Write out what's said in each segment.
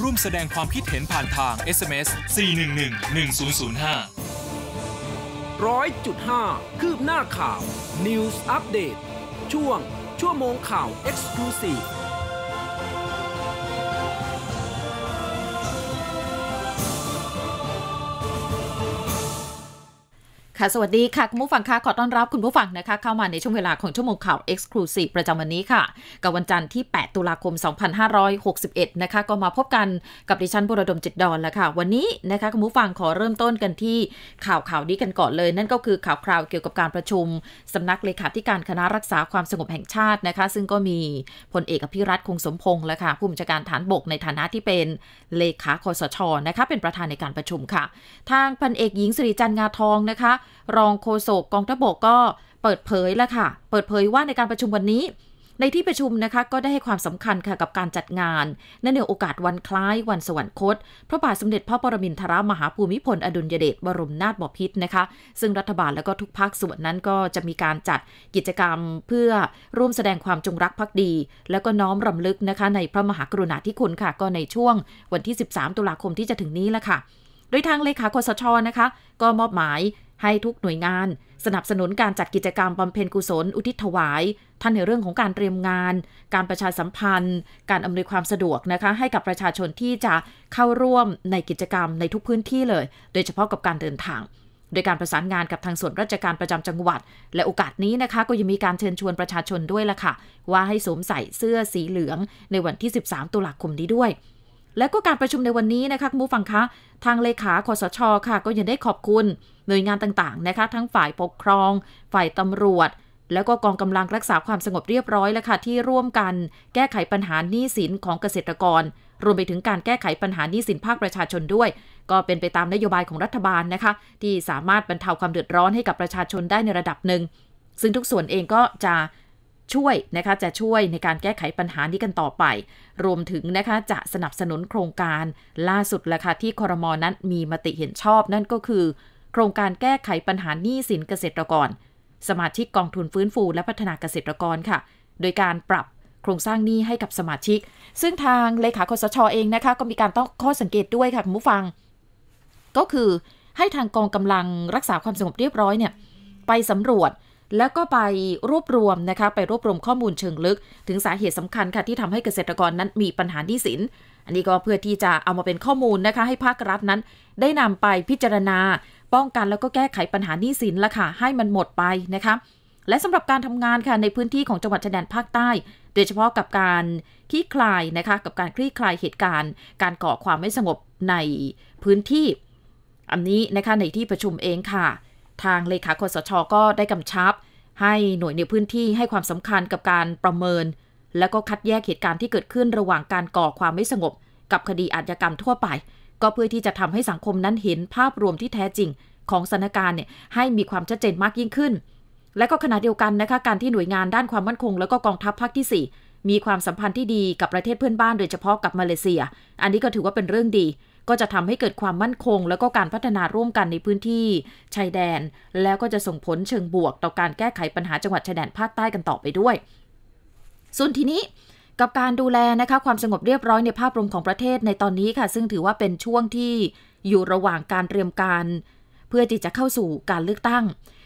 ร่วมแสดงความคิดเห็นผ่านทาง SMS 411 1005 ร้อยจุดห้าคืบหน้าข่าว News Update ช่วงชั่วโมงข่าว Exclusive ค่ะสวัสดีค่ะ คุณผู้ฟังคะขอต้อนรับคุณผู้ฟังนะคะเข้ามาในช่วงเวลาของชั่วโมงข่าว Exclusive ประจำวันนี้ค่ะ กับวันจันทร์ที่ 8 ตุลาคม 2561 นะคะก็มาพบกันกับดิฉันบุรดมจิตดอนแล้วค่ะ วันนี้นะคะคุณผู้ฟังขอเริ่มต้นกันที่ข่าวข่าวนี้กันก่อนเลย นั่นก็คือข่าวคราวเกี่ยวกับการประชุมสำนักเลขาธิการคณะรักษาความสงบแห่งชาตินะคะ ซึ่งก็มีพลเอกอภิรัตคงสมพงษ์แล้วค่ะผู้บัญชาการฐานบกในฐานะที่เป็นเลขาคอสชนะคะ เป็นประธานในการประชุมค่ะ ทางพันเอกหญิงสิริจันทร์งาทองนะคะรองโฆษกกองทัพบกก็เปิดเผยแล้วค่ะ เปิดเผยว่าในการประชุมวันนี้ ในที่ประชุมนะคะก็ได้ให้ความสำคัญค่ะ กับการจัดงานนั่นในโอกาสวันคล้าย วันสวรรคต พระบาทสมเด็จพระปรมินทรมหาภูมิพลอดุลยเดชบรมนาถบพิตรนะคะ ซึ่งรัฐบาลและก็ทุกภาคส่วนนั้นก็จะมีการจัดกิจกรรมเพื่อร่วมแสดงความจงรักภักดี และก็น้อมรำลึกนะคะ ในพระมหากรุณาธิคุณค่ะ ก็ในช่วงวันที่ 13 ตุลาคมที่จะถึงนี้แล้วค่ะ โดยทางเลขาคสชนะคะ ก็มอบหมายให้ทุกหน่วยงานสนับสนุนการจัดกิจกรรมบำเพ็ญกุศลอุทิศถวายท่านในเรื่องของการเตรียมงาน การประชาสัมพันธ์ การอำนวยความสะดวกนะคะให้กับประชาชนที่จะเข้าร่วมในกิจกรรมในทุกพื้นที่เลย โดยเฉพาะกับการเดินทาง โดยการประสานงานกับทางส่วนราชการประจำจังหวัด และโอกาสนี้นะคะก็ยังมีการเชิญชวนประชาชนด้วยล่ะค่ะว่าให้สวมใส่เสื้อสีเหลือง ในวันที่ 13 ตุลาคมนี้ด้วยและก็การประชุมในวันนี้นะคะคุณผู้ฟังคะ ทางเลขาคอสชอค่ะ ก็ยังได้ขอบคุณหน่วยงานต่างๆนะคะ ทั้งฝ่ายปกครอง ฝ่ายตำรวจ แล้วก็กองกำลังรักษาความสงบเรียบร้อยแล้วค่ะ ที่ร่วมกันแก้ไขปัญหาหนี้สินของเกษตรกร รวมไปถึงการแก้ไขปัญหาหนี้สินภาคประชาชนด้วย ก็เป็นไปตามนโยบายของรัฐบาลนะคะ ที่สามารถบรรเทาความเดือดร้อนให้กับประชาชนได้ในระดับหนึ่งซึ่งทุกส่วนเองก็จะช่วยนะคะจะช่วยในการแก้ไขปัญหานี้กันต่อไป รวมถึงนะคะจะสนับสนุนโครงการล่าสุดแหะค่ะที่คอรมอนั้นมีมติเห็นชอบนั่นก็คือ โครงการแก้ไขปัญหาหนี้สินเกษตรกร สมาชิกกองทุนฟื้นฟูและพัฒนาเกษตรกรค่ะ โดยการปรับโครงสร้างหนี้ให้กับสมาชิก ซึ่งทางเลขาคสชอเองนะคะก็มีการต้องข้อสังเกตด้วยค่ะคุณผู้ฟัง ก็คือให้ทางกองกำลังรักษาความสงบเรียบร้อยเนี่ยไปสำรวจแล้วก็ไปรวบรวมนะคะไปรวบรวมข้อมูลเชิงลึก ถึงสาเหตุสำคัญค่ะที่ทำให้เกษตรกรนั้นมีปัญหาที่สินอันนี้ก็เพื่อที่จะเอามาเป็นข้อมูลนะคะ ให้ภาครัฐนั้น ได้นำไปพิจารณา ป้องกันแล้วก็แก้ไขปัญหาหนี้สินละค่ะ ให้มันหมดไปนะคะ และสำหรับการทำงานค่ะในพื้นที่ของจังหวัดชายแดนภาคใต้ โดยเฉพาะกับการคลี่คลายนะคะกับการคลี่คลายเหตุการณ์ การก่อความไม่สงบในพื้นที่ อันนี้นะคะในที่ประชุมเองค่ะทางเลขาคสชก็ได้กำชับ ให้หน่วยในพื้นที่ให้ความสำคัญกับการประเมิน และก็คัดแยกเหตุการณ์ที่เกิดขึ้นระหว่างการก่อความไม่สงบ กับคดีอาญากรรมทั่วไป ก็เพื่อที่จะทำให้สังคมนั้นเห็นภาพรวมที่แท้จริง ของสถานการณ์เนี่ยให้มีความชัดเจนมากยิ่งขึ้น และก็ขณะเดียวกันนะคะการที่หน่วยงานด้านความมั่นคง แล้วก็กองทัพภาคที่ 4 มีความสัมพันธ์ที่ดีกับประเทศเพื่อนบ้าน โดยเฉพาะกับมาเลเซีย อันนี้ก็ถือว่าเป็นเรื่องดีก็จะทำให้เกิดความมั่นคง แล้วก็การพัฒนาร่วมกันในพื้นที่ ชายแดน แล้วก็จะส่งผลเชิงบวกต่อการแก้ไขปัญหาจังหวัดชายแดนภาคใต้กันต่อไปด้วย ส่วนทีนี้กับการดูแลนะคะความสงบเรียบร้อยในภาพรวมของประเทศในตอนนี้ค่ะ ซึ่งถือว่าเป็นช่วงที่อยู่ระหว่างการเตรียมการ เพื่อที่จะเข้าสู่การเลือกตั้ง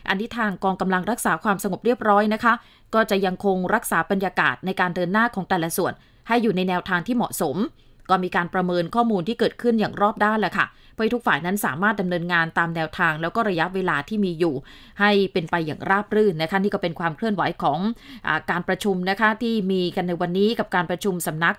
อันที่ทางกองกำลังรักษาความสงบเรียบร้อยนะคะ ก็จะยังคงรักษาบรรยากาศในการเดินหน้าของแต่ละส่วน ให้อยู่ในแนวทางที่เหมาะสมก็มีการประเมินข้อมูลที่เกิดขึ้นอย่างรอบด้านแหละค่ะ เพื่อทุกฝ่ายนั้นสามารถดำเนินงานตามแนวทาง แล้วก็ระยะเวลาที่มีอยู่ ให้เป็นไปอย่างราบรื่นนะคะนี่ก็เป็นความเคลื่อนไหวของอการประชุมนะคะ ที่มีกันในวันนี้กับการประชุมสำนัก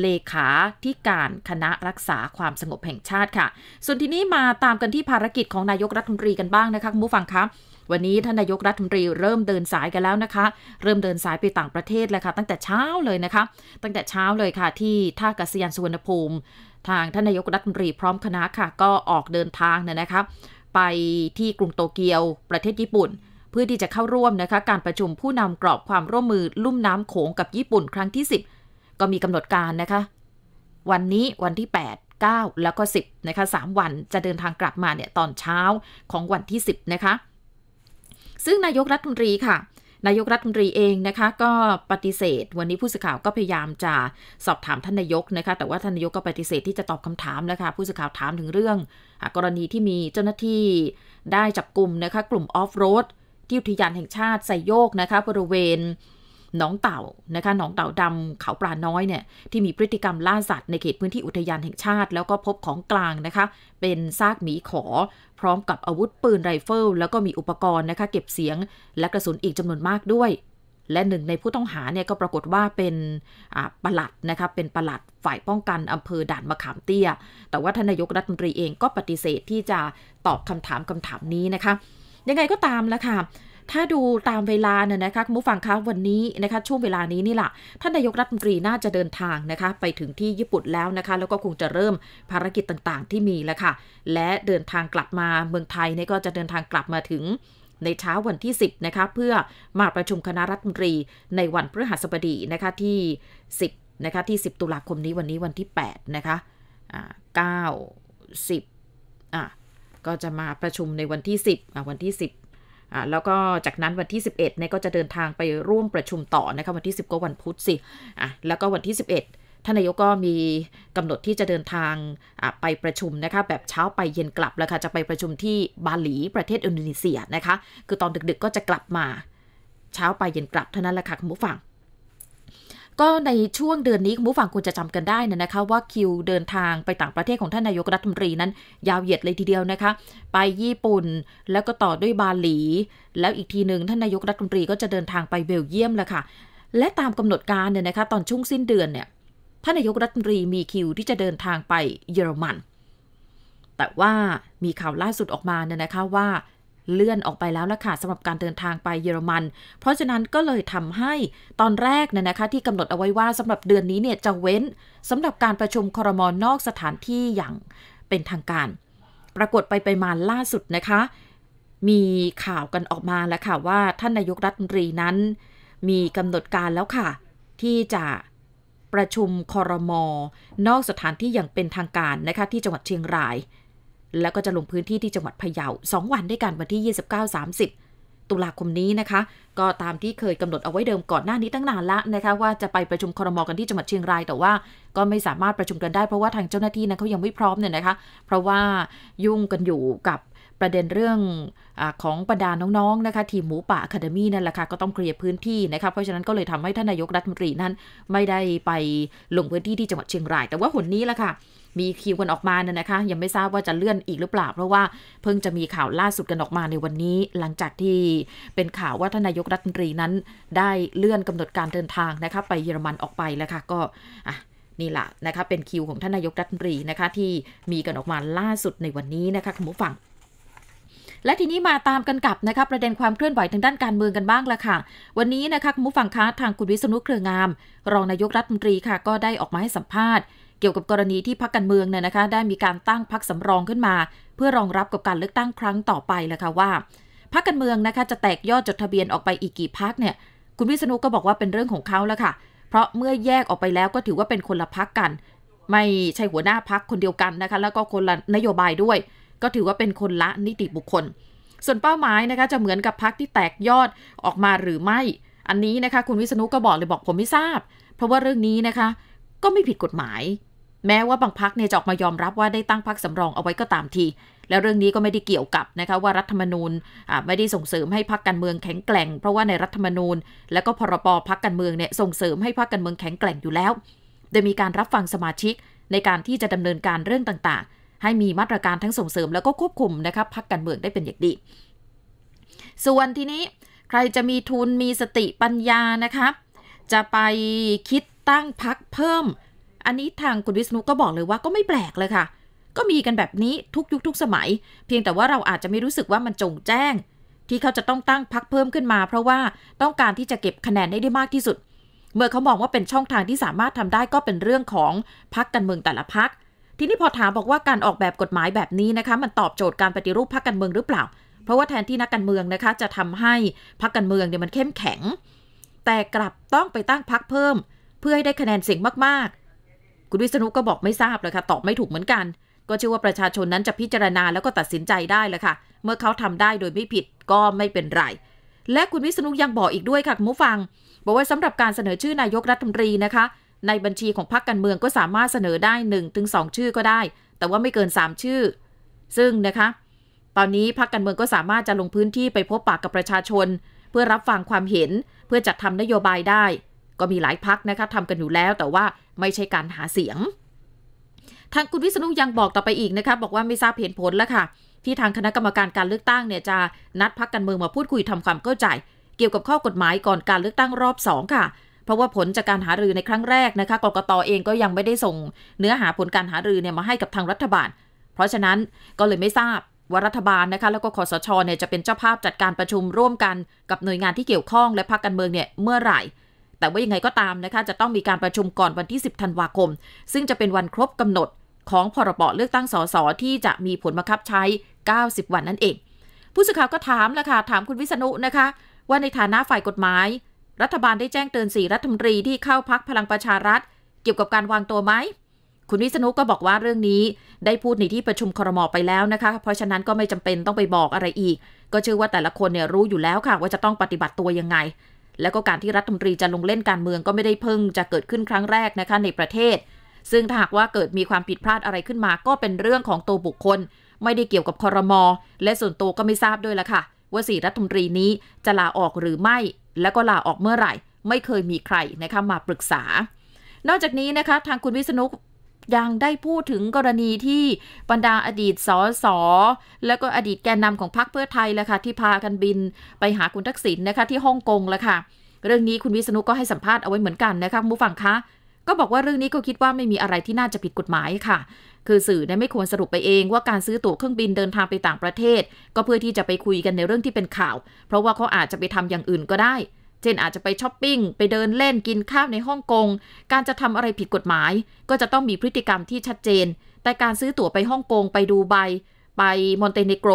เลขาที่การคณะรักษาความสงบแห่งชาติค่ะ ส่วนที่นี้มาตามกันที่ภารกิจของนายกรัฐมนตรีกันบ้างนะคะคุณผู้ฟังคะวันนี้ท่านนายกรัฐมนตรีเริ่มเดินสายกันแล้วนะคะ เริ่มเดินสายไปต่างประเทศแล้วค่ะตั้งแต่เช้าเลยนะคะ ตั้งแต่เช้าเลยค่ะที่ท่ากาศยานสุวรรณภูมิ ทางท่านนายกรัฐมนตรีพร้อมคณะค่ะ ก็ออกเดินทางนนะครับไปที่กรุงโตเกียว ประเทศญี่ปุ่น เพื่อที่จะเข้าร่วมนะคะ การประชุมผู้นำกรอบความร่วมมือลุ่มน้ำโขงกับญี่ปุ่นครั้งที่ 10 ก็มีกำหนดการนะคะ วันนี้วันที่ 8 9 แล้วก็10นะคะ3 วันจะเดินทางกลับมาเนี่ยตอนเช้าของวันที่10นะคะซึ่งนายกรัฐมนตรีค่ะ นายกรัฐมนตรีเองนะคะก็ปฏิเสธ วันนี้ผู้สื่อข่าวก็พยายามจะสอบถามท่านนายกนะคะแต่ว่าท่านนายกก็ปฏิเสธที่จะตอบคำถามแล้วค่ะผู้สื่อข่าวถามถึงเรื่องกรณีที่มีเจ้าหน้าที่ได้จับกลุ่มนะคะกลุ่มออฟโรดที่อุทยานแห่งชาติไซโยกนะคะบริเวณน้องเต่านะคะน้องเต่าดำเขาปลาน้อยเนี่ยที่มีพฤติกรรมล่าสัตว์ในเขตพื้นที่อุทยานแห่งชาติแล้วก็พบของกลางนะคะ เป็นซากหมีขอพร้อมกับอาวุธปืนไรเฟิลแล้วก็มีอุปกรณ์นะคะเก็บเสียงและกระสุนอีกจำนวนมากด้วย และหนึ่งในผู้ต้องหาเนี่ยก็ปรากฏว่าเป็นปลัดนะคะเป็นปลัด ฝ่ายป้องกันอำเภอด่านมะขามเตี้ยแต่ว่าทนายกรัฐมนตรีเองก็ปฏิเสธที่จะตอบคำถามคำถามนี้นะคะ ยังไงก็ตามแล้วค่ะถ้าดูตามเวลาเนี่ยนะคะคุณผู้ฟังคะวันนี้นะคะช่วงเวลานี้นี่แหละท่านนายกรัฐมนตรีน่าจะเดินทางนะคะไปถึงที่ญี่ปุ่นแล้วนะคะแล้วก็คงจะเริ่มภารกิจต่างๆที่มี แล้วค่ะและเดินทางกลับมาเมืองไทยเนี่ยก็จะเดินทางกลับมาถึงในเช้าวันที่ 10นะคะเพื่อมาประชุมคณะรัฐมนตรีในวันพฤหัสบดีนะคะที่10นะคะที่10 ตุลาคมนี้วันนี้วันที่8นะคะอ่า9 10อ่ะก็จะมาประชุมในวันที่10อ่ะวันที่10อ่าแล้วก็จากนั้นวันที่ 11เนี่ยก็จะเดินทางไปร่วมประชุมต่อนะคะวันที่ 10 ก็วันพุธสิอ่ะแล้วก็วันที่ 11ท่านนายกก็มีกำหนดที่จะเดินทางไปประชุมนะคะแบบเช้าไปเย็นกลับแล้วค่ะจะไปประชุมที่บาหลีประเทศอินโดนีเซียนะคะ คือตอนดึกๆก็จะกลับมาเช้าไปเย็นกลับเท่านั้นแหละค่ะคุณผู้ฟังก็ในช่วงเดือนนี้คุณผู้ฟังคุณจะจำกันได้นะนะคะว่าคิวเดินทางไปต่างประเทศของท่านนายกรัฐมนตรีนั้น ยาวเหยียดเลยทีเดียวนะคะไปญี่ปุ่นแล้วก็ต่อด้วยบาหลี แล้วอีกทีหนึ่งท่านนายกรัฐมนตรีก็จะเดินทางไปเบลเยียมแหละค่ะและตามกำหนดการเนี่ยนะคะตอนช่วงสิ้นเดือนเนี่ยท่านนายกรัฐมนตรีมีคิวที่จะเดินทางไปเยอรมันแต่ว่ามีข่าวล่าสุดออกมาเนี่ยนะคะว่าเลื่อนออกไปแล้วล่ะค่ะสำหรับการเดินทางไปเยอรมัน เพราะฉะนั้นก็เลยทำให้ตอนแรกเนี่ยนะคะ ที่กำหนดเอาไว้ว่าสำหรับเดือนนี้เนี่ยจะเว้นสำหรับการประชุมคอรมอนนอกสถานที่อย่างเป็นทางการ ปรากฏไปไปมาล่าสุดนะคะมีข่าวกันออกมาแล้วค่ะว่าท่านนายกรัฐมนตรีนั้น มีกำหนดการแล้วค่ะ ที่จะประชุมคอรมอนอกสถานที่อย่างเป็นทางการนะคะที่จังหวัดเชียงรายแล้วก็จะลงพื้นที่ที่จังหวัดพะเยาสองวันด้วยกันวันที่ 29 30 ตุลาคมนี้นะคะ ก็ตามที่เคยกำหนดเอาไว้เดิมก่อนหน้านี้ตั้งนานละนะคะ ว่าจะไปประชุมครมกันที่จังหวัดเชียงราย แต่ว่าก็ไม่สามารถประชุมกันได้ เพราะว่าทางเจ้าหน้าที่นะเขายังไม่พร้อมเนี่ยนะคะ เพราะว่ายุ่งกันอยู่กับประเด็นเรื่องอของบรรดาน้องๆนะคะทีมหมูป่าอะคาเดมี่นั่นแหละค่ะก็ต้องเคลียร์พื้นที่นะคะเพราะฉะนั้นก็เลยทำให้ท่านนายกรัฐมนตรีนั้นไม่ได้ไปลงพื้นที่ที่จังหวัดเชียงราย แต่ว่าหนนี้ละค่ะมีคิวกันออกมาเนี่ยนะคะยังไม่ทราบว่าจะเลื่อนอีกหรือเปล่าเพราะว่าเพิ่งจะมีข่าวล่าสุดกันออกมาในวันนี้ หลังจากที่เป็นข่าวว่าทนายกรัฐมนตรีนั้น ได้เลื่อนกำหนดการเดินทาง นะคะ ไปเยอรมันออกไปแล้วค่ะก็อ่ะ นี่แหละนะคะเป็นคิวของท่านนายกรัฐมนตรีนะคะที่มีกันออกมาล่าสุดในวันนี้นะคะคุณผู้ฟัง และทีนี้มาตามกันกับนะคะประเด็นความเคลื่อนไหวทางด้านการเมืองกันบ้างละค่ะวันนี้นะคะคุณผู้ฟังคะทางคุณวิษณุเครืองามรองนายกรัฐมนตรีค่ะก็ได้ออกมาให้สัมภาษณ์เกี่ยวกับกรณีที่พักการเมืองเนี่ยนะคะได้มีการตั้งพักสำรองขึ้นมา เพื่อรองรับกับการเลือกตั้งครั้งต่อไปแหละค่ะว่าพักการเมืองนะคะจะแตกยอดจดทะเบียนออกไปอีกกี่พักเนี่ยคุณวิษณุก็บอกว่าเป็นเรื่องของเขาแล้วค่ะ เพราะเมื่อแยกออกไปแล้วก็ถือว่าเป็นคนละพักกัน ไม่ใช่หัวหน้าพักคนเดียวกันนะคะแล้วก็คนละนโยบายด้วย ก็ถือว่าเป็นคนละนิติบุคคล ส่วนเป้าหมายนะคะจะเหมือนกับพักที่แตกยอดออกมาหรือไม่ อันนี้นะคะคุณวิษณุก็บอกเลยบอกผมไม่ทราบ เพราะว่าเรื่องนี้นะคะก็ไม่ผิดกฎหมายแม้ว่าบางพักเนี่ยจะออกมายอมรับว่าได้ตั้งพักสำรองเอาไว้ก็ตามที แล้วเรื่องนี้ก็ไม่ได้เกี่ยวกับนะคะว่ารัฐธรรมนูญไม่ได้ส่งเสริมให้พักการเมืองแข็งแกร่งเพราะว่าในรัฐธรรมนูญและก็พรบพักการเมืองเนี่ยส่งเสริมให้พักการเมืองแข็งแกร่งอยู่แล้ว โดยมีการรับฟังสมาชิกในการที่จะดำเนินการเรื่องต่างๆ ให้มีมาตรการทั้งส่งเสริมแล้วก็ควบคุมนะคะพักการเมืองได้เป็นอย่างดี ส่วนทีนี้ใครจะมีทุนมีสติปัญญานะคะจะไปคิดตั้งพักเพิ่มอันนี้ทางคุณวิษณุก็บอกเลยว่าก็ไม่แปลกเลยค่ะ ก็มีกันแบบนี้ทุกยุค ทุกสมัย เพียงแต่ว่าเราอาจจะไม่รู้สึกว่ามันจงแจ้ง ที่เขาจะต้องตั้งพักเพิ่มขึ้นมา เพราะว่าต้องการที่จะเก็บคะแนนได้ได้มากที่สุด เมื่อเขามองว่าเป็นช่องทางที่สามารถทำได้ก็เป็นเรื่องของพักการเมืองแต่ละพัก ทีนี้พอถามบอกว่าการออกแบบกฎหมายแบบนี้นะคะมันตอบโจทย์การปฏิรูปพักการเมืองหรือเปล่า เพราะว่าแทนที่นักการเมืองนะคะจะทำให้พักการเมืองเนี่ยมันเข้มแข็งแต่กลับต้องไปตั้งพักเพิ่ม เพื่อให้ได้คะแนนเสียงมากคุณวิษณุก็บอกไม่ทราบเลยค่ะ ตอบไม่ถูกเหมือนกัน ก็เชื่อว่าประชาชนนั้นจะพิจารณาแล้วก็ตัดสินใจได้แหละค่ะเมื่อเขาทำได้โดยไม่ผิดก็ไม่เป็นไรและคุณวิษณุยังบอกอีกด้วยค่ะคุณผู้ฟังบอกว่าสำหรับการเสนอชื่อนายกรัฐมนตรีนะคะ ในบัญชีของพรรคการเมืองก็สามารถเสนอได้1สชื่อก็ได้ แต่ว่าไม่เกิน 3 ชื่อ ซึ่งนะคะ ตอนนี้พรรคการเมืองก็สามารถจะลงพื้นที่ไปพบปากกับประชาชน เพื่อรับฟังความเห็นเพื่อจัดทำนโยบายได้ก็มีหลายพักนะคะทำกันอยู่แล้วแต่ว่าไม่ใช่การหาเสียง ทางคุณวิษณุยังบอกต่อไปอีกนะคะบอกว่าไม่ทราบเหตุผลแล้วค่ะที่ทางคณะกรรมการการเลือกตั้งเนี่ยจะนัดพักการเมืองมาพูดคุยทำความเข้าใจ เกี่ยวกับข้อกฎหมายก่อนการเลือกตั้งรอบ2ค่ะเพราะว่าผลจากการหารือในครั้งแรกนะคะกกตอเองก็ยังไม่ได้ส่งเนื้อหาผลการหารือเนี่ยมาให้กับทางรัฐบาล เพราะฉะนั้นก็เลยไม่ทราบว่ารัฐบาลนะคะแล้วก็คอสชเนี่ยจะเป็นเจ้าภาพจัดการประชุมร่วมกันกับหน่วยงานที่เกี่ยวข้องและพักการเมืองเนี่ยเมื่อไหร่แต่ว่ายังไงก็ตามนะคะ จะต้องมีการประชุมก่อนวันที่ 10 ธันวาคม ซึ่งจะเป็นวันครบกำหนด ของพรบเลือกตั้งสสที่จะมีผลบังคับใช้ 90 วันนั่นเอง ผู้สื่อข่าวก็ถามแล้วค่ะ ถามคุณวิษณุนะคะ ว่าในฐานะฝ่ายกฎหมาย รัฐบาลได้แจ้งเตือนสี่รัฐมนตรีที่เข้าพักพลังประชารัฐเกี่ยวกับการวางตัวไหมคุณวิษณุก็บอกว่าเรื่องนี้ได้พูดในที่ประชุมครมไปแล้วนะคะ เพราะฉะนั้นก็ไม่จำเป็นต้องไปบอกอะไรอีก ก็เชื่อว่าแต่ละคนเนี่ยรู้อยู่แล้วค่ะว่าจะต้องปฏิบัติตัวยังไงและก็การที่รัฐมนตรีจะลงเล่นการเมืองก็ไม่ได้เพิ่ง จะเกิดขึ้นครั้งแรกนะคะในประเทศ ซึ่งถ้าหากว่าเกิดมีความผิดพลาดอะไรขึ้นมาก็เป็นเรื่องของตัวบุคคล ไม่ได้เกี่ยวกับคอรมอและส่วนตัวก็ไม่ทราบด้วยละค่ะว่าสี่รัฐมนตรีนี้จะลาออกหรือไม่ และก็ลาออกเมื่อไหร่ ไม่เคยมีใครนะคะมาปรึกษา นอกจากนี้นะคะทางคุณวิษณุยังได้พูดถึงกรณีที่บรรดาอดีตสสแล้วก็อดีตแกนนำของพรรคเพื่อไทยแหละค่ะที่พากันบินไปหาคุณทักษิณนนะคะที่ฮ่องกงแห้ะค่ะ เรื่องนี้คุณวิษณุก็ให้สัมภาษณ์เอาไว้เหมือนกันนะคะผู้ฟังคะ ก็บอกว่าเรื่องนี้ก็คิดว่าไม่มีอะไรที่น่าจะผิดกฎหมายค่ะ คือสื่อเนี่ยไม่ควรสรุปไปเองว่าการซื้อตั๋วเครื่องบินเดินทางไปต่างประเทศ ก็เพื่อที่จะไปคุยกันในเรื่องที่เป็นข่าว เพราะว่าเขาอาจจะไปทำอย่างอื่นก็ได้เช่นอาจจะไปช้อปปิ้ง ไปเดินเล่นกินข้าวในฮ่องกงการจะทำอะไรผิดกฎหมาย ก็จะต้องมีพฤติกรรมที่ชัดเจน แต่การซื้อตั๋วไปฮ่องกงไปดูใบไปมอนเตเนโกร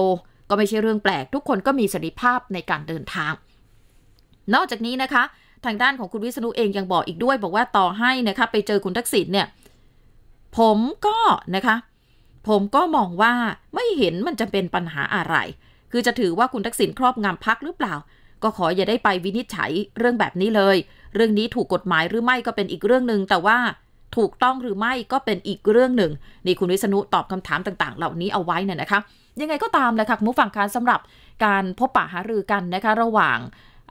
ก็ไม่ใช่เรื่องแปลก ทุกคนก็มีสิทธิภาพในการเดินทาง นอกจากนี้นะคะทางด้านของคุณวิษณุเองยังบอกอีกด้วย บอกว่าต่อให้นะคะไปเจอคุณทักษิณเนี่ยผมก็นะคะผมก็มองว่าไม่เห็นมันจะเป็นปัญหาอะไร คือจะถือว่าคุณทักษิณครอบงำพักหรือเปล่าก็ขออย่าได้ไปวินิจฉัยเรื่องแบบนี้เลย เรื่องนี้ถูกกฎหมายหรือไม่ก็เป็นอีกเรื่องหนึ่งแต่ว่าถูกต้องหรือไม่ก็เป็นอีกเรื่องหนึ่งนี่คุณวิษณุตอบคำถามต่างๆ เหล่านี้เอาไว้น่ยนะคะ ยังไงก็ตามเลยค่ะคุณงฝฟังคะสำหรับการพบปะหารือกันนะคะ ระหว่าง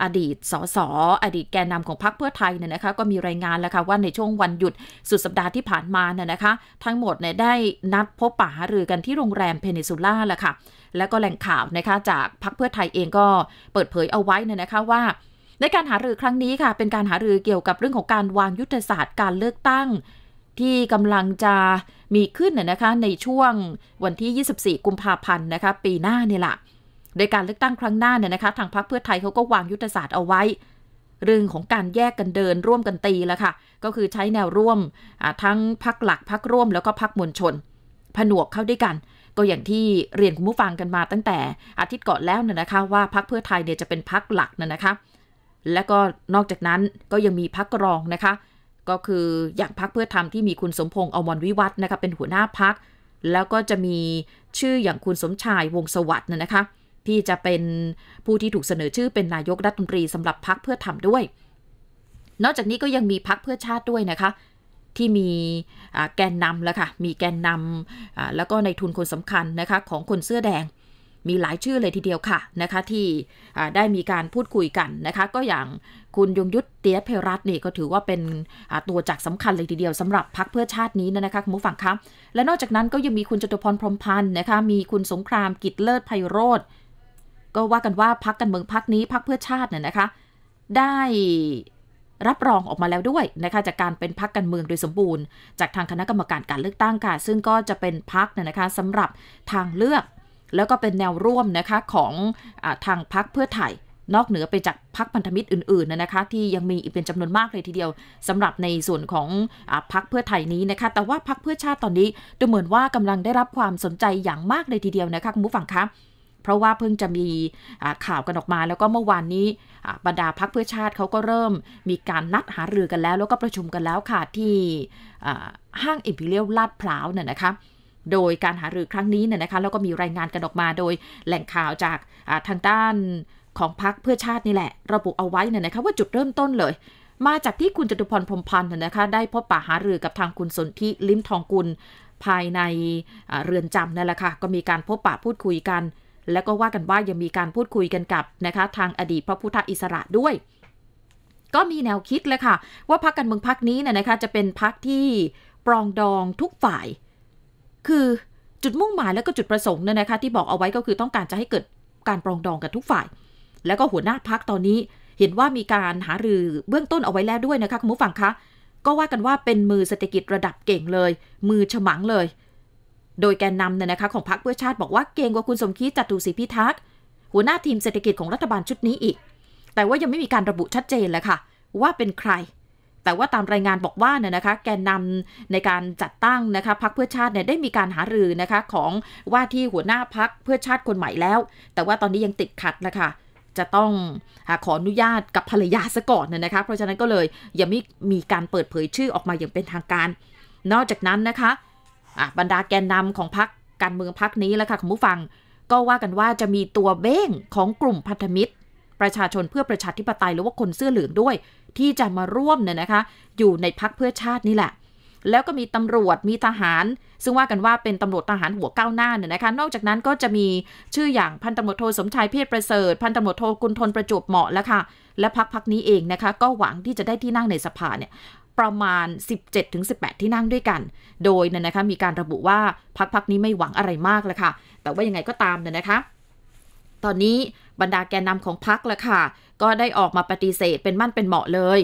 อดีตสสอดีตแกนนาของพรรคเพื่อไทยเนี่ยนะคะ ก็มีรายงานแล้วค่ะว่าในช่วงวันหยุดสุดสัปดาห์ที่ผ่านมาเนี่ยนะคะ ทั้งหมดเนี่ยได้นัดพบปะหารือกันที่โรงแรมเพนินซูล่าแหละค่ะและก็แหล่งข่าวนะคะจากพักเพื่อไทยเองก็เปิดเผยเอาไว้เนี่ยนะคะว่า ในการหารือครั้งนี้ค่ะเป็นการหารือเกี่ยวกับเรื่องของการวางยุทธศาสตร์การเลือกตั้ง ที่กำลังจะมีขึ้นนะคะในช่วงวันที่ 24 กุมภาพันธ์นะคะ ปีหน้านี่แหละในการเลือกตั้งครั้งหน้าเนี่ยนะคะทางพรรคเพื่อไทยเขาก็วางยุทธศาสตร์เอาไว้ เรื่องของการแยกกันเดินร่วมกันตีแล้วค่ะก็คือใช้แนวร่วมทั้งพักหลักพักร่วมแล้วก็พักมวลชน ผนวกเข้าด้วยกันก็อย่างที่เรียนคุณผู้ฟังกันมาตั้งแต่อาทิตย์ก่อนแล้วนะนะคะ ว่าพักเพื่อไทยเนี่ยจะเป็นพักหลักนะนะคะ และก็นอกจากนั้นก็ยังมีพักรองนะคะ ก็คืออย่างพักเพื่อธรรมที่มีคุณสมพงษ์อมรวิวัฒนะคะเป็นหัวหน้าพักแล้วก็จะมีชื่ออย่างคุณสมชายวงสวัสด์นะคะ ที่จะเป็นผู้ที่ถูกเสนอชื่อเป็นนายกรัฐมนตรีสำหรับพักเพื่อธรรมด้วย นอกจากนี้ก็ยังมีพักเพื่อชาติด้วยนะคะที่มีแกนนำแล้วค่ะ มีแกนนำแล้วก็ในทุนคนสำคัญนะคะของคนเสื้อแดง มีหลายชื่อเลยทีเดียวค่ะนะคะที่ได้มีการพูดคุยกันนะคะก็อย่างคุณยงยุทธเตียเพรัตนี่ก็ถือว่าเป็นตัวจักสำคัญเลยทีเดียว สำหรับพักเพื่อชาตินี้นะคะคุณผู้ฟังครับและนอกจากนั้นก็ยังมีคุณจตุพรพรมพันธ์นะคะ มีคุณสงครามกิจเลิศไพโรธก็ว่ากันว่าพักกันเมืองพักนี้พักเพื่อชาติเนี่ยนะคะ ได้รับรองออกมาแล้วด้วยนะคะจากการเป็นพักการเมืองโดยสมบูรณ์จากทางคณะกรรมการการเลือกตั้งค่ะ ซึ่งก็จะเป็นพักเนี่ยนะคะสำหรับทางเลือก แล้วก็เป็นแนวร่วมนะคะของอทางพักเพื่อไทยนอกเหนือไปจากพักพันธมิตรอื่นๆนะคะที่ยังมีอีกเป็นจำนวนมากเลยทีเดียว สำหรับในส่วนของอพักเพื่อไทยนี้นะคะแต่ว่าพักเพื่อชาติตอนนี้ดูเหมือนว่ากำลังได้รับความสนใจอย่างมากเลยทีเดียวนะคะคุณผู้ฟังคะเพราะว่าเพิ่งจะมีข่าวกันออกมาแล้วก็เมื่อวานนี้บรรดาพักเพื่อชาติเขาก็เริ่มมีการนัดหารือกันแล้ว แล้วก็ประชุมกันแล้วค่ะที่ห้างอิมพีเรียลลาดพร้าวน่ยนะคะโดยการหารือครั้งนี้เนี่ยนะคะแล้วก็มีรายงานกันออกมา โดยแหล่งข่าวจากทางด้านของพักเพื่อชาตินี่แหละ ระบุเอาไว้เนี่ยนะคะว่าจุดเริ่มต้นเลย มาจากที่คุณจตุพรพรมพันธ์นะคะได้พบปะหารือกับทางคุณสนธิลิ้มทองกุลภายในเรือนจำนั่นแหละค่ะก็มีการพบปะพูดคุยกันแล้วก็ว่ากันว่ายังมีการพูดคุยกันกับ นะคะทางอดีตพระพุทธอิสระด้วย ก็มีแนวคิดเลยค่ะ ว่าพักการเมืองพักนี้เนี่ยนะคะ จะเป็นพักที่ ปรองดองทุกฝ่าย คือจุดมุ่งหมายและก็จุดประสงค์เนี่ยนะคะ ที่บอกเอาไว้ก็คือต้องการจะให้เกิดการปรองดองกันทุกฝ่าย แล้วก็หัวหน้าพักตอนนี้ เห็นว่ามีการหารือเบื้องต้นเอาไว้แล้วด้วยนะคะคุณผู้ฟังคะ ก็ว่ากันว่าเป็นมือเศรษฐกิจระดับเก่งเลย มือฉมังเลยโดยแกนนำเนี่ยนะคะ ของพรรคเพื่อชาติบอกว่าเก่งกว่าคุณสมคิดจตุศรีพิทักษ์หัวหน้าทีมเศรษฐกิจของรัฐบาลชุดนี้อีก แต่ว่ายังไม่มีการระบุชัดเจนเลยค่ะว่าเป็นใคร แต่ว่าตามรายงานบอกว่าเนี่ยนะคะ แกนนำในการจัดตั้งนะคะพักเพื่อชาติเนี่ยได้มีการหารือนะคะของว่าที่หัวหน้าพักเพื่อชาติคนใหม่แล้ว แต่ว่าตอนนี้ยังติดขัดนะคะ จะต้องขออนุญาตกับภรรยาซะก่อนนะคะเพราะฉะนั้นก็เลยยังไม่มีการเปิดเผยชื่อออกมาอย่างเป็นทางการ นอกจากนั้นนะคะบรรดาแกนนำของพักการเมืองพักนี้แล้วค่ะคุณผู้ฟังก็ว่ากันว่าจะมีตัวเบ้งของกลุ่มพันธมิตร ประชาชนเพื่อประชาธิปไตย หรือว่าคนเสื้อเหลืองด้วย ที่จะมาร่วมเนี่ยนะคะ อยู่ในพักเพื่อชาตินี่แหละ แล้วก็มีตำรวจมีทหาร ซึ่งว่ากันว่าเป็นตำรวจทหารหัวก้าวหน้าเนี่ยนะคะ นอกจากนั้นก็จะมีชื่ออย่างพันตำรวจโทสมชายเพรประเสริฐพันตำรวจโทกุลทนประจวบเหมาะแล้วค่ะและพักพักนี้เองนะคะ ก็หวังที่จะได้ที่นั่งในสภาเนี่ยประมาณ 17-18 ที่นั่งด้วยกัน โดยเนี่ยนะคะมีการระบุว่าพักพักนี้ไม่หวังอะไรมากเลยค่ะ แต่ว่ายังไงก็ตามเนี่ยนะคะ ตอนนี้บรรดาแกนนำของพักละค่ะ ก็ได้ออกมาปฏิเสธเป็นมั่นเป็นเหมาะเลย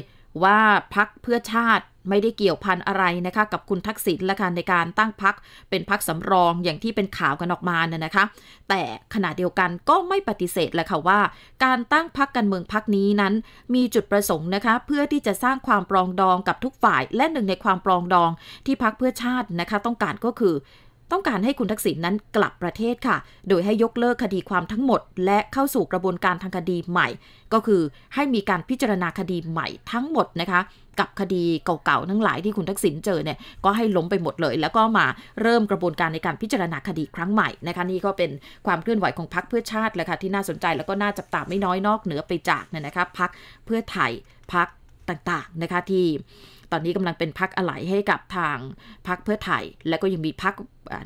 ว่าพักเพื่อชาติไม่ได้เกี่ยวพันอะไรนะคะกับคุณทักษิณละการในการตั้งพักเป็นพักสำรองอย่างที่เป็นข่าวกันออกมาเนี่ยนะคะ แต่ขณะเดียวกันก็ไม่ปฏิเสธเลยค่ะว่า การตั้งพักการเมืองพักนี้นั้น มีจุดประสงค์นะคะเพื่อที่จะสร้างความปรองดองกับทุกฝ่ายและหนึ่งในความปรองดองที่พักเพื่อชาตินะคะ ต้องการก็คือต้องการให้คุณทักษิณนั้นกลับประเทศค่ะ โดยให้ยกเลิกคดีความทั้งหมด และเข้าสู่กระบวนการทางคดีใหม่ ก็คือให้มีการพิจารณาคดีใหม่ทั้งหมดนะคะ กับคดีเก่าๆทั้งหลายที่คุณทักษิณเจอเนี่ย ก็ให้ล้มไปหมดเลย แล้วก็มาเริ่มกระบวนการในการพิจารณาคดีครั้งใหม่นะคะ นี่ก็เป็นความเคลื่อนไหวของพักเพื่อชาติแหละค่ะที่น่าสนใจแล้วก็น่าจับตามไม่น้อยนอกเหนือไปจากเนี่ยนะคะพักเพื่อไทยพักต่างๆนะคะที่ตอนนี้กำลังเป็นพักอะไหล่ให้กับทางพักเพื่อไทย และก็ยังมีพัก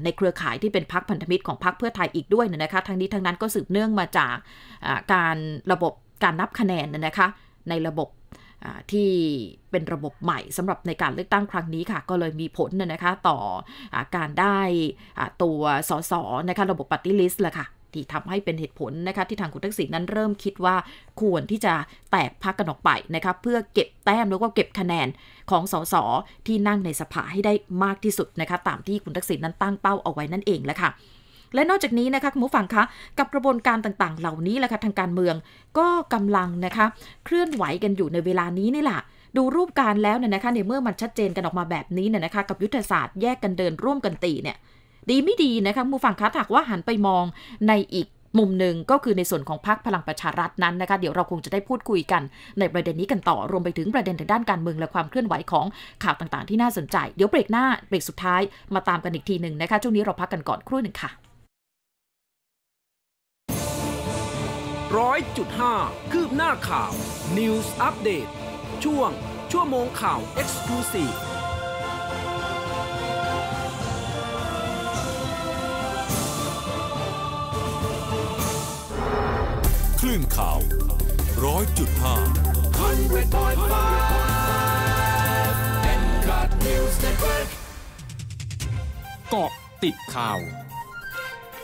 ในเครือข่ายที่เป็นพักพันธมิตรของพักเพื่อไทยอีกด้วยนะคะทั้งนี้ทั้งนั้นก็สืบเนื่องมาจากการระบบการนับคะแนนนะคะในระบบที่เป็นระบบใหม่สำหรับในการเลือกตั้งครั้งนี้ค่ะก็เลยมีผลนะคะต่ออการได้ตัวสสนะคะระบบปฏิลิสต์ละค่ะที่ทำให้เป็นเหตุผลนะคะที่ทางคุณทักษิณนั้นเริ่มคิดว่า ควรที่จะแตกพักกันออกไปนะคะเพื่อเก็บแต้มแล้วก็เก็บคะแนนของสสที่นั่งในสภาให้ได้มากที่สุดนะคะตามที่คุณทักษิณนั้นตั้งเป้าเอาไว้นั่นเองแหละค่ะและนอกจากนี้นะคะคุณผู้ฟังคะกับกระบวนการต่างๆ เหล่านี้แหละค่ะทางการเมืองก็กำลังนะคะเคลื่อนไหวกันอยู่ในเวลานี้นี่แหละ ดูรูปการแล้วเนี่ยนะคะในเมื่อมันชัดเจนกันออกมาแบบนี้เนี่ยนะคะกับยุทธศาสตร์แยกกันเดินร่วมกันตีเนี่ยดีไม่ดีนะคะ ผู้ฟังคะถากว่าหันไปมอง ในอีกมุมหนึ่งก็คือในส่วนของพรรคพลังประชารัฐนั้นนะคะ เดี๋ยวเราคงจะได้พูดคุยกัน ในประเด็นนี้กันต่อ รวมไปถึงประเด็นทางด้านการเมืองและความเคลื่อนไหวของข่าวต่างๆที่น่าสนใจ เดี๋ยวเบรกหน้าเบรกสุดท้ายมาตามกันอีกทีหนึ่งนะคะ ช่วงนี้เราพักกันก่อนครู่หนึ่งค่ะร้อยจุดห้าคืบหน้าข่าว News Update ช่วงชั่วโมงข่าว Exclusive ื่นข่าว ร้อยจุดห้าเกาะติดข่าว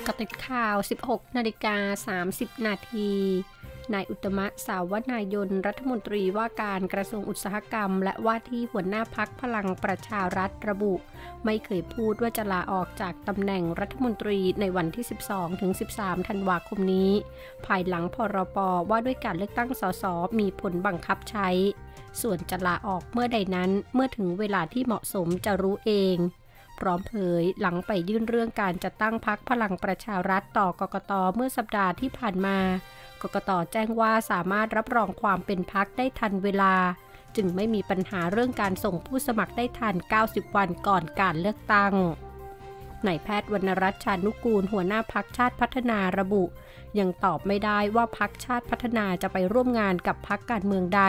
กาะติดข่าว 16นาฬิกา30นาทีนายอุตมะ สาวนายนรัฐมนตรีว่าการกระทรวงอุตสาหกรรมและว่าที่หัวหน้าพักพลังประชารัฐระบุ ไม่เคยพูดว่าจะลาออกจากตำแหน่งรัฐมนตรีในวันที่ 12 ถึง 13ธันวาคมนี้ ภายหลังพรปว่าด้วยการเลือกตั้งสสมีผลบังคับใช้ ส่วนจะลาออกเมื่อใดนั้นเมื่อถึงเวลาที่เหมาะสมจะรู้เอง พร้อมเผยหลังไปยื่นเรื่องการจัดตั้งพักพลังประชารัฐต่อกกตเมื่อสัปดาห์ที่ผ่านมากกตแจ้งว่าสามารถรับรองความเป็นพักได้ทันเวลา จึงไม่มีปัญหาเรื่องการส่งผู้สมัครได้ทัน 90 วันก่อนการเลือกตั้งนายแพทย์วรรณรัตน์ชานุกูลหัวหน้าพักชาติพัฒนาระบุ ยังตอบไม่ได้ว่าพักชาติพัฒนาจะไปร่วมงานกับพักการเมืองใด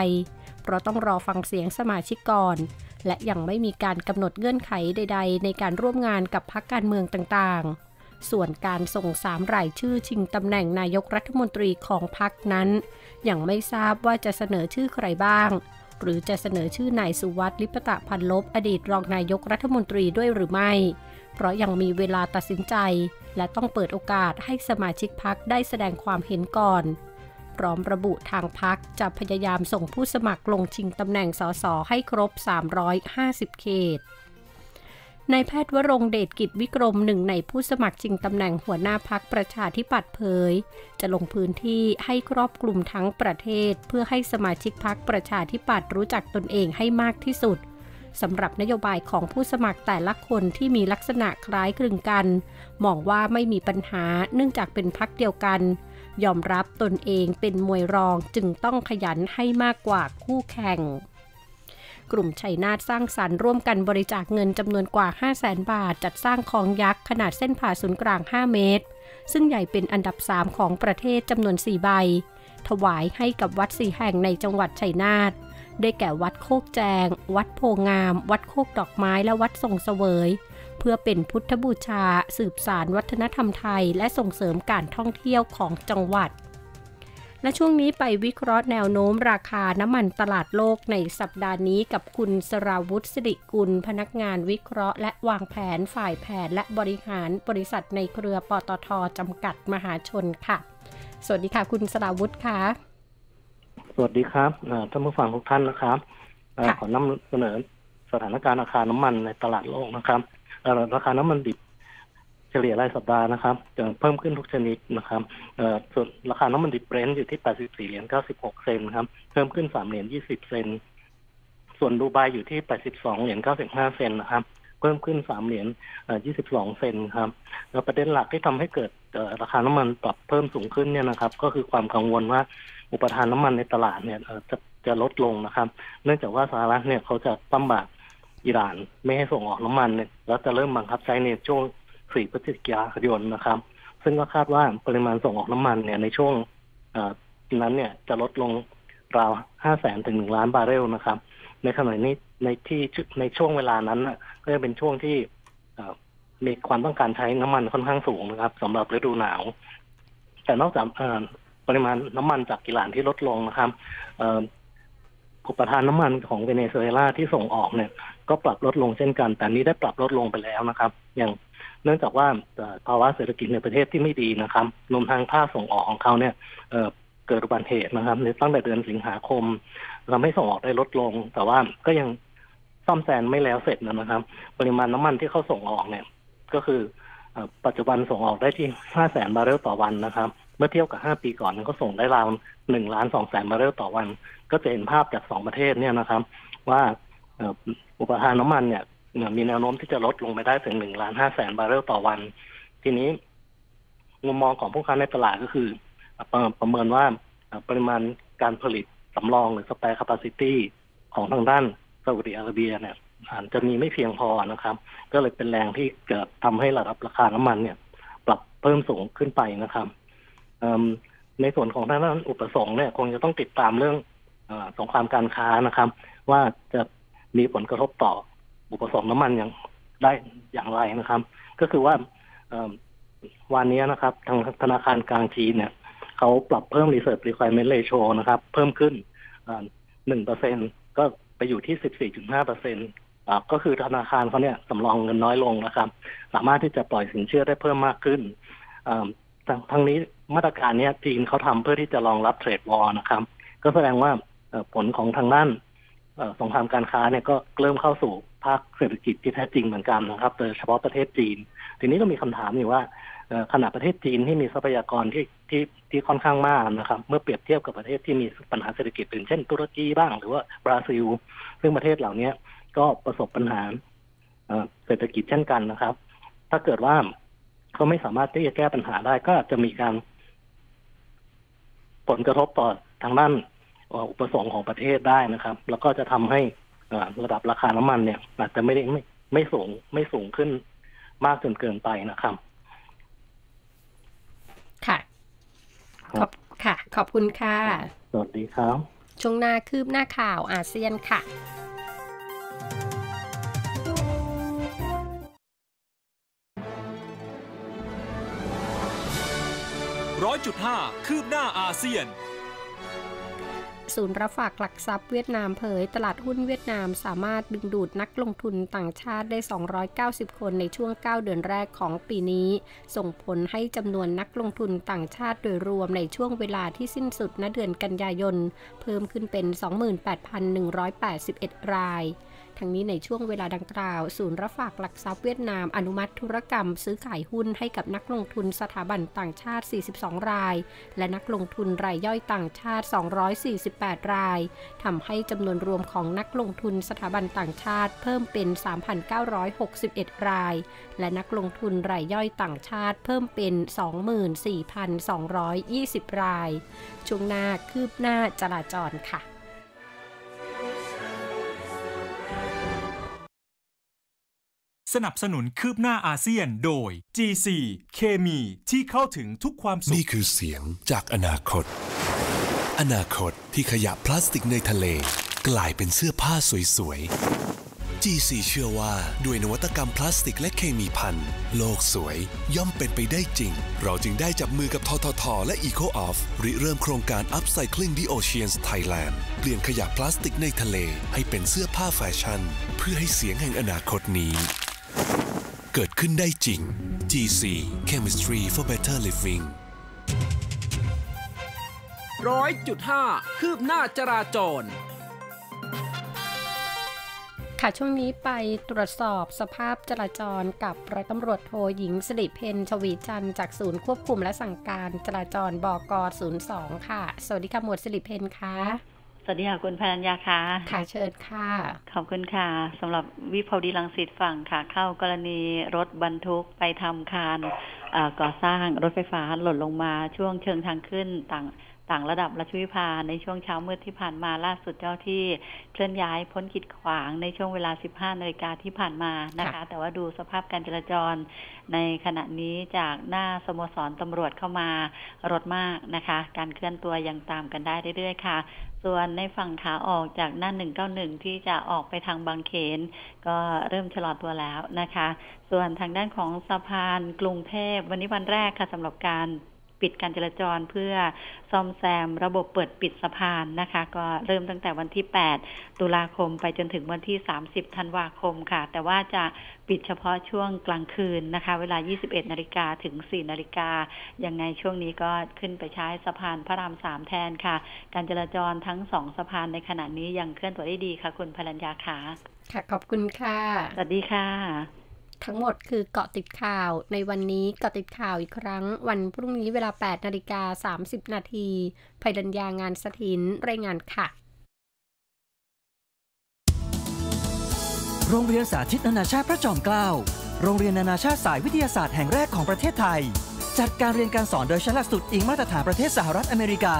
เพราะต้องรอฟังเสียงสมาชิกก่อน และยังไม่มีการกำหนดเงื่อนไขใด ๆ ในการร่วมงานกับพักการเมืองต่างๆส่วนการส่งสามรายชื่อชิงตำแหน่งนายกรัฐมนตรีของพรรคนั้นยังไม่ทราบว่าจะเสนอชื่อใครบ้าง หรือจะเสนอชื่อนายสุวัสดิ์ลิปตะพันลบอดีตรองนายกรัฐมนตรีด้วยหรือไม่ เพราะยังมีเวลาตัดสินใจและต้องเปิดโอกาสให้สมาชิกพรรคได้แสดงความเห็นก่อน พร้อมระบุทางพักจะพยายามส่งผู้สมัครลงชิงตำแหน่งสสให้ครบ 350 เขตนายแพทย์วรงเดชกิจวิกรมหนึ่งในผู้สมัครชิงตำแหน่งหัวหน้าพักประชาธิปัตย์เผย จะลงพื้นที่ให้ครอบกลุ่มทั้งประเทศเพื่อให้สมาชิกพักประชาธิปัตย์รู้จักตนเองให้มากที่สุดสำหรับนโยบายของผู้สมัครแต่ละคนที่มีลักษณะคล้ายคลึงกันมองว่าไม่มีปัญหา เนื่องจากเป็นพักเดียวกัน ยอมรับตนเองเป็นมวยรองจึงต้องขยันให้มากกว่าคู่แข่งกลุ่มชัยนาทสร้างสรรค์ร่วมกันบริจาคเงินจำนวนกว่า 5 0 0แสนบาท จัดสร้างคลองยักษ์ขนาดเส้นผ่าศูนย์กลาง 5 เมตร ซึ่งใหญ่เป็นอันดับ 3 ของประเทศจำนวน 4 ใบ ถวายให้กับวัดสี่แห่งในจังหวัดชัยนาทได้แก่วัดโคกแจง วัดโพงาม วัดโคกดอกไม้และวัดทรงเสวย เพื่อเป็นพุทธบูชา สืบสารวัฒนธรรมไทยและส่งเสริมการท่องเที่ยวของจังหวัดและช่วงนี้ไปวิเคราะห์แนวโน้มราคาน้ำมันตลาดโลกในสัปดาห์นี้กับคุณสราวุฒิสิริกุล พนักงานวิเคราะห์ และวางแผนฝ่ายแผน และบริหารบริษัทในเครือปตทจำกัดมหาชนค่ะ สวัสดีค่ะ คุณสราวุฒิค่ะสวัสดีครับท่านผู้ฟังทุกท่านนะครับขอนำเสนอสถานการณ์ราคาน้ำมันในตลาดโลกนะครับราคา น้ำมันดิบเฉลี่ยรายสัปดาห์นะครับเพิ่มขึ้นทุกชนิดนะครับส่วนราคาน้ำมันดิบเบรนท์อยู่ที่ 84เหรียญ96 เซนครับเพิ่มขึ้น 3 เหรียญ 20 เซนส่วนดูไบอยู่ที่ 82เหรียญ95 เซนนะครับเพิ่มขึ้น 3 เหรียญ22 เซนครับ แล้วประเด็นหลักที่ทำให้เกิดราคา น้ำมันปรับเพิ่มสูงขึ้นเนี่ยนะครับ ก็คือความกังวลว่าอุปทานน้ำมันในตลาดเนี่ยจะจะลดลงนะครับ เนื่องจากว่าสหรัฐเนี่ยเขาจะตั้มบาตอิหร่านไม่ให้ส่งออกน้ำมันเนี่ยแล้วจะเริ่มบังคับใช้ในช่วงสี่พฤศจิกายนนะครับ ซึ่งก็คาดว่าปริมาณส่งออกน้ำมันเนี่ยในช่วงนั้นเนี่ยจะลดลง ราวห้าแสนถึงหนึ่งล้านบาร์เรลนะครับ ในขณะนี้ในที่ในช่วงเวลานั้น ก็จะเป็นช่วงที่มีความต้องการใช้น้ำมันค่อนข้างสูงนะครับสำหรับฤดูหนาว แต่นอกจากปริมาณน้ำมันจากกิหรานที่ลดลงนะครับอุปทานน้ำมันของเวเนซุเอลาที่ส่งออกเนี่ย ก็ปรับลดลงเช่นกัน แต่นี้ได้ปรับลดลงไปแล้วนะครับ อย่างเนื่องจากว่าภาวะเศรษฐกิจในประเทศที่ไม่ดีนะครับรวมทางภาคส่งออกของเขาเนี่ยเกิดอุบัติเหตุนะครับตั้งแต่เดือนสิงหาคมทำให้ส่งออกได้ลดลง แต่ว่าก็ยังซ่อมแซมไม่แล้วเสร็จนะครับ ปริมาณน้ำมันที่เขาส่งออกเนี่ยก็คือปัจจุบันส่งออกได้ที่5แสนบาร์เรลต่อวันนะครับ เมื่อเทียบกับ 5 ปีก่อนก็ส่งได้ราว1ล้าน2แสนบาร์เรลต่อวัน ก็จะเห็นภาพจาก 2 ประเทศเนี่ยนะครับว่าอุปทานน้ำมันเนี่ยมีแนวโน้มที่จะลดลงไปได้ถึงหนึ่งล้านห้าแสน บาร์เรลต่อวัน ทีนี้มุมมองของผู้ค้าในตลาดก็คือ ประเมินว่าปริมาณการผลิตสำรองหรือสเปร์แคปซิตี้ของทางด้านซาอุดิอาระเบีย เนี่ยอาจจะมีไม่เพียงพอนะครับ ก็เลยเป็นแรงที่เกิดทำให้ระดับราคาน้ำมันเนี่ย ปรับเพิ่มสูงขึ้นไปนะครับในส่วนของทางด้านอุปสงค์เนี่ย คงจะต้องติดตามเรื่องอสงครามการค้านะครับ ว่าจะมีผลกระทบต่ออุปสงค์น้ำมันอย่างได้อย่างไรนะครับ ก็คือว่าวันนี้นะครับทางธนาคารกลางจีนเนี่ยเขาปรับเพิ่ม Reserve Requirement Ratio นะครับ เพิ่มขึ้นหนึ่งเปอร์เซ็นก็ไปอยู่ที่สิบสี่จุดห้าเปอร์เซ็นตก็คือธนาคารเขาเนี่ยสำรองเงินน้อยลงนะครับ สามารถที่จะปล่อยสินเชื่อได้เพิ่มมากขึ้น ทั้งนี้มาตรการนี้จีนเขาทำเพื่อที่จะรองรับเทรดวอร์นะครับ ก็แสดงว่าผลของทางด้านสงครามการค้าเนี่ยก็เริ่มเข้าสู่ภาคเศรษฐกิจที่แท้จริงเหมือนกันนะครับ โดยเฉพาะประเทศจีน ทีนี้ก็มีคำถามอยู่ว่าขณะประเทศจีนที่มีทรัพยากรที่ที่ที่ค่อนข้างมากนะครับ เมื่อเปรียบเทียบกับประเทศที่มีปัญหาเศรษฐกิจอื่นเช่นตุรกีบ้างหรือว่าบราซิลซึ่งประเทศเหล่านี้ก็ประสบปัญหาเศรษฐกิจเช่นกันนะครับ ถ้าเกิดว่าเขาไม่สามารถที่จะแก้ปัญหาได้ก็จะมีการ ผลกระทบต่อทางด้านอุปสงค์ของประเทศได้นะครับ แล้วก็จะทำให้ระดับราคาน้ำมันเนี่ยอาจจะไม่ได้ไม่ไม่สูงไม่สูงขึ้นมากจนเกินไปนะครับ ค่ะขอบค่ะ ขอบคุณค่ะ สวัสดีครับช่วงหน้าคืบหน้าข่าวอาเซียนค่ะ ร้อยจุดห้าคืบหน้าอาเซียนศูนย์รับฝากหลักทรัพย์เวียดนามเผย ตลาดหุ้นเวียดนามสามารถดึงดูดนักลงทุนต่างชาติได้ 290 คนในช่วง 9 เดือนแรกของปีนี้ ส่งผลให้จำนวนนักลงทุนต่างชาติโดยรวมในช่วงเวลาที่สิ้นสุด ณเดือนกันยายนเพิ่มขึ้นเป็น 28,181 รายทั้งนี้ในช่วงเวลาดังกล่าว ศูนย์รับฝากหลักทรัพย์เวียดนามอนุมัติธุรกรรมซื้อขายหุ้นให้กับนักลงทุนสถาบันต่างชาติ 42 ราย และนักลงทุนรายย่อยต่างชาติ 248 ราย ทำให้จำนวนรวมของนักลงทุน สถาบันต่างชาติ เพิ่มเป็น 3,961 ราย และนักลงทุนรายย่อยต่างชาติเพิ่มเป็น 24,220 รายช่วงหน้าคืบหน้าจราจรค่ะสนับสนุนคืบหน้าอาเซียนโดย GC เคมีที่เข้าถึงทุกความสุขนี่คือเสียงจากอนาคต อนาคตที่ขยะพลาสติกในทะเล กลายเป็นเสื้อผ้าสวยๆ GC เชื่อว่าด้วยนวัตกรรมพลาสติกและเคมีพันโลกสวยย่อมเป็นไปได้จริง เราจึงได้จับมือกับทททและ Eco Off ริเริ่มโครงการ Upcycling the Oceans Thailand เปลี่ยนขยะพลาสติกในทะเลให้เป็นเสื้อผ้าแฟชั่น เพื่อให้เสียงแห่งอนาคตนี้เกิดขึ้นได้จริง GC Chemistry for Better Living ร้อยจุดห้าคืบหน้าจราจร ค่ะช่วงนี้ไปตรวจสอบสภาพจราจรกับร้อยตำรวจโทหญิงสิริเพนชวีจันจากศูนย์ควบคุมและสั่งการจราจรบกศูนย์สองค่ะ สวัสดีค่ะ หมวดสิริเพนค่ะสวัสดีค่ะคุณพนัญญาค่ะ ค่ะเชิญค่ะ ขอบคุณค่ะ สำหรับวิภาวดีลังสิตฝั่งค่ะ เข้ากรณีรถบรรทุกไปทำคานก่อสร้างรถไฟฟ้าหล่นลงมา ช่วงเชิงทางขึ้นต่างต่างระดับรัชวิภา ในช่วงเช้ามืดที่ผ่านมาล่าสุดเจ้าที่เคลื่อนย้ายพ้นขีดขวางในช่วงเวลา 15นาฬิกาที่ผ่านมานะคะ แต่ว่าดูสภาพการจราจรในขณะนี้จากหน้าสโมสรตำรวจเข้ามารถมากนะคะ การเคลื่อนตัวยังตามกันได้เรื่อยๆค่ะส่วนในฝั่งขาออกจากหน้า 191 ที่จะออกไปทางบางเขน ก็เริ่มชะลอตัวแล้วนะคะ ส่วนทางด้านของสะพาน กรุงเทพวันนี้วันแรกค่ะสำหรับการปิดการจราจรเพื่อซ่อมแซมระบบเปิดปิดสะพานนะคะ ก็เริ่มตั้งแต่วันที่ 8 ตุลาคมไปจนถึงวันที่ 30 ธันวาคมค่ะ แต่ว่าจะปิดเฉพาะช่วงกลางคืนนะคะ เวลา 21 นาฬิกาถึง 4นาฬิกายังไงช่วงนี้ก็ขึ้นไปใช้สะพานพระราม 3 แทนค่ะ การจราจรทั้งสองสะพานในขณะนี้ยังเคลื่อนตัวได้ดีค่ะคุณพลัญญาขาค่ะขอบคุณค่ะสวัสดีค่ะทั้งหมดคือเกาะติดข่าว ในวันนี้เกาะติดข่าวอีกครั้ง วันพรุ่งนี้เวลา 8 นาฬิกา30 นาทีภัยดัญญางานสถินรายงานค่ะ โรงเรียนสาธิตนานาชาติพระจอมเกล้า โรงเรียนนานาชาติสายวิทยาศาสตร์แห่งแรกของประเทศไทย จัดการเรียนการสอนโดยใช้หลักสูตรอิงมาตรฐานประเทศสหรัฐอเมริกา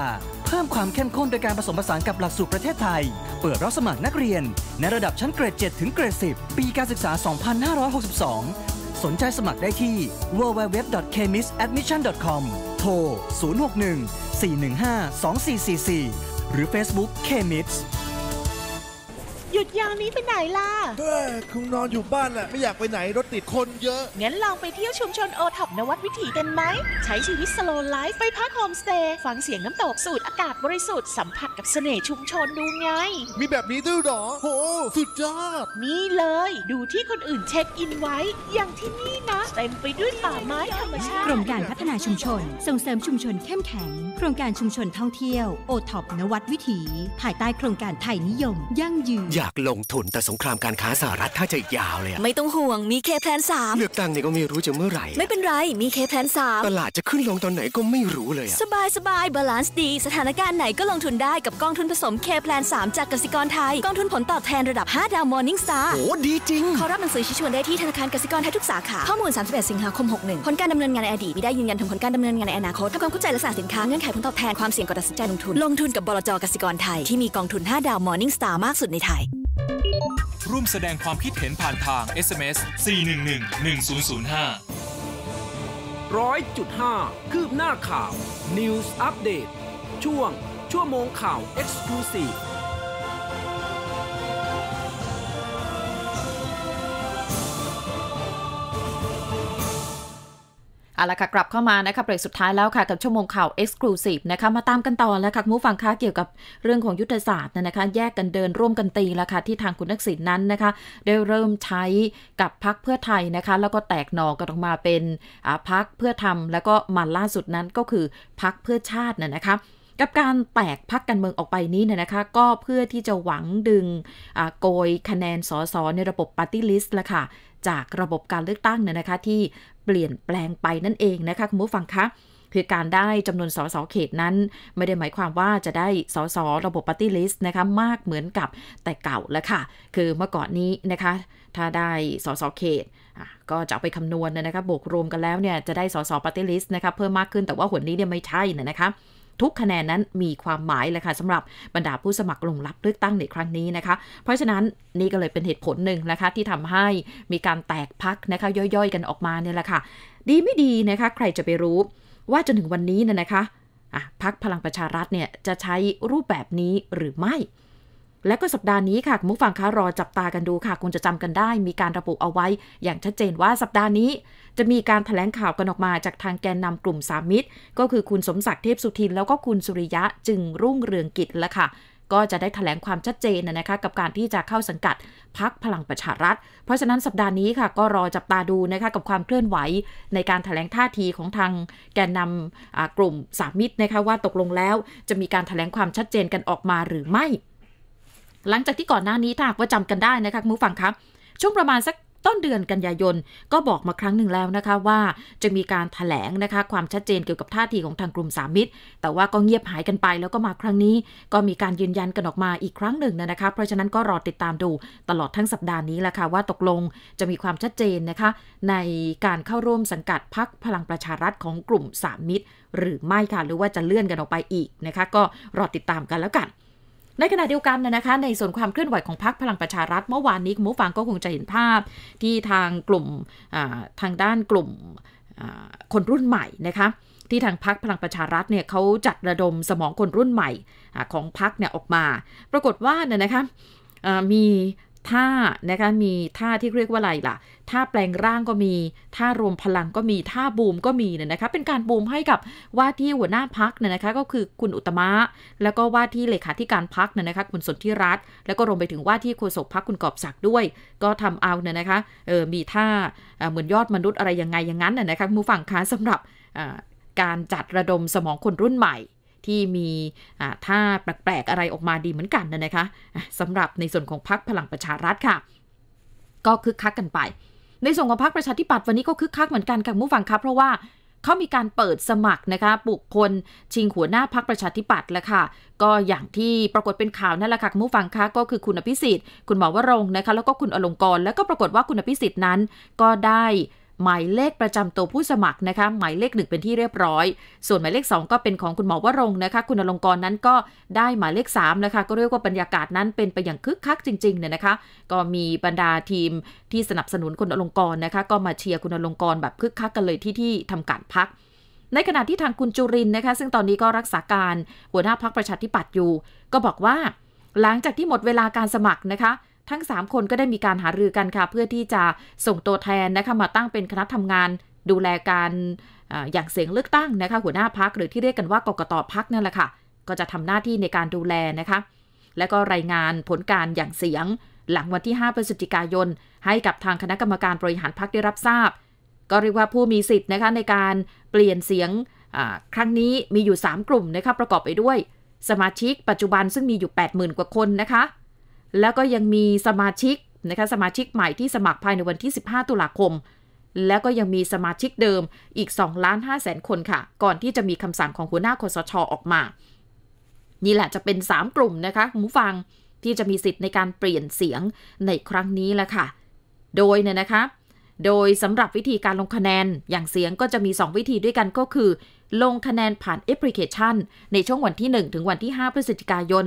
พิ่มความเข้มข้นโดยการผสมผสานกับหลักสูตรประเทศไทย เปิดรับสมัครนักเรียน ในระดับชั้นเกรด 7 ถึงเกรด 10 ปีการศึกษา 2562 สนใจสมัครได้ที่ www.chemisadmission.com โทร 061 415 2444 หรือ Facebook Chemits หยุดยาวนี้ไปไหนล่ะคุณคงนอนอยู่บ้านแหละไม่อยากไปไหนรถติดคนเยอะ งั้นลองไปเที่ยวชุมชนโอท็อปนวัดวิถีกันไหม ใช้ชีวิตสโลไลฟ์ไปพักโฮมสเตย์ฟังเสียงน้ำตกสูดอากาศบริสุทธิ์สัมผัสกับเสน่ห์ชุมชนดูไง มีแบบนี้ด้วยหรอ โห สุดยอดนี่เลย ดูที่คนอื่นเช็คอินไว้ อย่างที่นี่นะเต็มไปด้วยป่าไม้ธรรมชาติกรมการพัฒนาชุมชนส่งเสริมชุมชนเข้มแข็งครงการชุมชนท่องเที่ยวโอท็อปนวัดวิถีภายใต้โครงการไทยนิยม ยั่งยืนอยากลงทุน แต่สงครามการค้าสหรัฐถ้าจะยาวเลยไม่ต้องห่วงมีเคแพลนสามเลือกตั้งเนี่ยก็ไม่รู้จะเมื่อไหร่ไม่เป็นไรมีเคแพลนสามตลาดจะขึ้นลงตอนไหนก็ไม่รู้เลยสบายสบายบาลานซ์ดี สถานการณ์ไหนก็ลงทุนได้กับกองทุนผสมเคแพลนสามจากกสิกรไทยกองทุนผลตอบแทนระดับ5ดาวมอร์นิ่งสตาร์โอ้ดีจริงขอรับหนังสือชี้ชวนได้ที่ธนาคารกสิกรไทยทุกสาขาข้อมูล31 สิงหาคม 61 ผลการดำเนินงานในอดีตไม่ได้ยืนยันถึงผลการดำเนินงานในอนาคตทำความเข้าใจละสษสินค้าเงื่อนไขผลตอบแทนความเสี่ยงก่อนตัดสินใจลงทุน ลงทุนกับบลจกสิกรไทยที่มีกองทุน 5 ดาวมอร์นิ่งสตาร์มากสุดในไทย ร่วมแสดงความคิดเห็นผ่านทาง SMS 411 1005 100.5คืบหน้าข่าว News Update ช่วง ชั่วโมงข่าว Exclusive เอาละค่ะกลับเข้ามานะคะเบรกสุดท้ายแล้วค่ะ กับชั่วโมงข่าว Exclusive นะคะมาตามกันต่อแล้วค่ะมูฟังค้าเกี่ยวกับเรื่องของยุทธศาสตร์นะคะ แยกกันเดินร่วมกันตีแล้วค่ะที่ทางคุณนักษินนั้นนะคะได้เริ่มใช้กับพักเพื่อไทยนะคะ แล้วก็แตกหนอกันออกมาเป็นพักเพื่อทำแล้วก็มาล่าสุดนั้นก็คือพักเพื่อชาตินะนะคะ กับการแตกพักการเมืองออกไปนี้เนี่ยนะคะ ก็เพื่อที่จะหวังดึงโกยคะแนนสสในระบบปาร์ตี้ลิสต์ละค่ะจากระบบการเลือกตั้งเนี่ยนะคะที่เปลี่ยนแปลงไปนั่นเองนะคะคุณผู้ฟังคะ คือการได้จำนวนสสเขตนั้นไม่ได้หมายความว่าจะได้สสระบบปฏิลิสต์นะคะ มากเหมือนกับแต่เก่าแล้วค่ะ คือเมื่อก่อนนี้นะคะ ถ้าได้สสเขตก็จะไปคำนวณนนะคะบวกรวมกันแล้วเนี่ยจะได้สสปฏิลิสต์นะคะเพิ่มมากขึ้นแต่ว่าหนนี้เนี่ยไม่ใช่นะคะทุกคะแนนนั้นมีความหมายเลยค่ะสำหรับบรรดาผู้สมัครลงรับเลือกตั้งในครั้งนี้นะคะ เพราะฉะนั้นนี่ก็เลยเป็นเหตุผลหนึ่งนะคะที่ทำให้มีการแตกพักนะคะย่อยๆกันออกมาเนี่ยแหละค่ะ ดีไม่ดีนะคะ ใครจะไปรู้ว่าจนถึงวันนี้นะนะคะพักพลังประชารัฐเนี่ยจะใช้รูปแบบนี้หรือไม่และก็สัปดาห์นี้ค่ะคุณผู้ฟังคะรอจับตากันดูค่ะ คุณจะจำกันได้ มีการระบุเอาไว้อย่างชัดเจนว่าสัปดาห์นี้จะมีการถแถลงข่าวกันออกมา จากทางแกนนำกลุ่มสามมิตร ก็คือคุณสมศักดิ์เทพสุทินแล้วก็คุณสุริยะจึงรุ่งเรืองกิจแล้วค่ะ ก็จะได้ถแถลงความชัดเจนนะคะกับการที่จะเข้าสังกัดพักพลังประชารัฐ เพราะฉะนั้นสัปดาห์นี้ค่ะก็รอจับตาดูนะคะกับความเคลื่อนไหว ในการถแถลงท่าทีของทางแกนนำกลุ่มสามมิตรนะคะว่าตกลงแล้ว จะมีการถแถลงความชัดเจนกันออกมาหรือไม่หลังจากที่ก่อนหน้านี้ถ้าว่าจำกันได้นะคะคุณผู้ฟังครับช่วงประมาณสักต้นเดือนกันยายนก็บอกมาครั้งหนึ่งแล้วนะคะว่าจะมีการถแถลงนะคะความชัดเจนเกี่ยวกับท่าทีของทางกลุ่มสามิตรแต่ว่าก็เงียบหายกันไปแล้วก็มาครั้งนี้ ก็มีการยืนยันกันออกมาอีกครั้งหนึ่งนะคะเพราะฉะนั้นก็รอติดตามดู ตลอดทั้งสัปดาห์นี้แหละค่ะว่าตกลงจะมีความชัดเจนนะคะ ในการเข้าร่วมสังกัดพักพลังประชารัฐของกลุ่มสามิตร หรือไม่ค่ะหรือว่าจะเลื่อนกันออกไปอีกนะคะ ก็รอติดตามกันแล้วกันในขณะเดียวกันนะคะในส่วนความเคลื่อนไหวของพรรคพลังประชารัฐเมื่อวานนี้คุณผู้ฟังก็คงจะเห็นภาพ ที่ทางกลุ่มทางด้านกลุ่มคนรุ่นใหม่นะคะที่ทางพักพลังประชารัฐเนี่ยเขาจัดระดมสมองคนรุ่นใหม่ของพักเนี่ยออกมา ปรากฏว่าเนี่ยนะคะมีท่านะคะมีท่าที่เรียกว่าอะไรล่ะท่าแปลงร่างก็มีท่ารวมพลังก็มีท่าบูมก็มีเนี่ยนะคะเป็นการบูมให้กับว่าที่หัวหน้าพักเนี่ยนะคะก็คือคุณอุตมะแล้วก็ว่าที่เลขาธิการพักเนี่ยนะคะคุณสนธิรัตน์แล้วก็รวมไปถึงว่าที่โฆษกพักคุณกอบศักดิ์ด้วย ก็ทำเอาเนี่ยนะคะเออมีท่าเหมือนยอดมนุษย์อะไรยังไงอย่างนั้นเนี่ยนะคะผู้ฟังคะสำหรับการจัดระดมสมองคนรุ่นใหม่ที่มีท่าแปลกๆ อะไรออกมาดีเหมือนกันนะคะสำหรับในส่วนของพักพลังประชารัฐค่ะก็คึกคักกันไป ในส่วนของพักประชาธิปัตย์วันนี้ก็คึกคักเหมือนกันกับมู้ฟังครับเพราะว่าเขามีการเปิดสมัครนะคะบุคคลชิง หัวหน้าพักประชาธิปัตย์แล้วค่ะ ก็อย่างที่ปรากฏเป็นข่าว นั่นแหละค่ะมู้ฟังคะ ก็คือคุณอภิสิทธิ์ คุณหมอวรงนะคะแล้วก็คุณอลงกรแล้วก็ปรากฏว่าคุณอภิสิทธิ์นั้นก็ได้หมายเลขประจำตัวผู้สมัครนะคะ หมายเลขหนึ่งเป็นที่เรียบร้อย ส่วนหมายเลข 2 ก็เป็นของคุณหมอวรงนะคะคุณอลงกรนั้นก็ได้หมายเลข3นะคะ ก็เรียกว่าบรรยากาศนั้นเป็นไปอย่างคึกคักจริงๆเนี่ยนะคะ ก็มีบรรดาทีมที่สนับสนุนคุณอลงกรนะคะก็มาเชียร์คุณอลงกร แบบคึกคัก กันเลยที่ที่ทำการพัก ในขณะที่ทางคุณจุรินนะคะ ซึ่งตอนนี้ก็รักษาการหัวหน้าพักประชาธิปัตย์อยู่ ก็บอกว่าหลังจากที่หมดเวลาการสมัครนะคะทั้ง3คนก็ได้มีการหารือกันค่ะเพื่อที่จะส่งตัวแทนนะคะมาตั้งเป็นคณะทำงานดูแลการอย่างเสียงเลือกตั้งนะคะหัวหน้าพักหรือที่เรียกกันว่ากกตพักนั่นแหละค่ะก็จะทำหน้าที่ในการดูแลนะคะและก็รายงานผลการอย่างเสียงหลังวันที่5พฤศจิกายน ให้กับทางคณะกรรมการบริหารพักได้รับทราบ ก็เรียกว่าผู้มีสิทธิ์นะคะในการเปลี่ยนเสียงครั้งนี้มีอยู่3กลุ่มนะคะประกอบไปด้วยสมาชิกปัจจุบันซึ่งมีอยู่ 80,000 กว่าคนนะคะแล้วก็ยังมีสมาชิกนะคะสมาชิกใหม่ที่สมัครภายในวันที่ 15 ตุลาคม แล้วก็ยังมีสมาชิกเดิมอีก 2 ล้าน5แสนคนค่ะ ก่อนที่จะมีคำสั่งของหัวหน้าคสชออกมา นี่แหละจะเป็น 3 กลุ่มนะคะหูฟังที่จะมีสิทธิ์ในการเปลี่ยนเสียงในครั้งนี้แหละค่ะโดยเนี่ยนะคะโดยสำหรับวิธีการลงคะแนนอย่างเสียงก็จะมี 2 วิธีด้วยกันก็คือ ลงคะแนนผ่านแอปพลิเคชัน ในช่วงวันที่ 1 ถึงวันที่ 5 พฤศจิกายน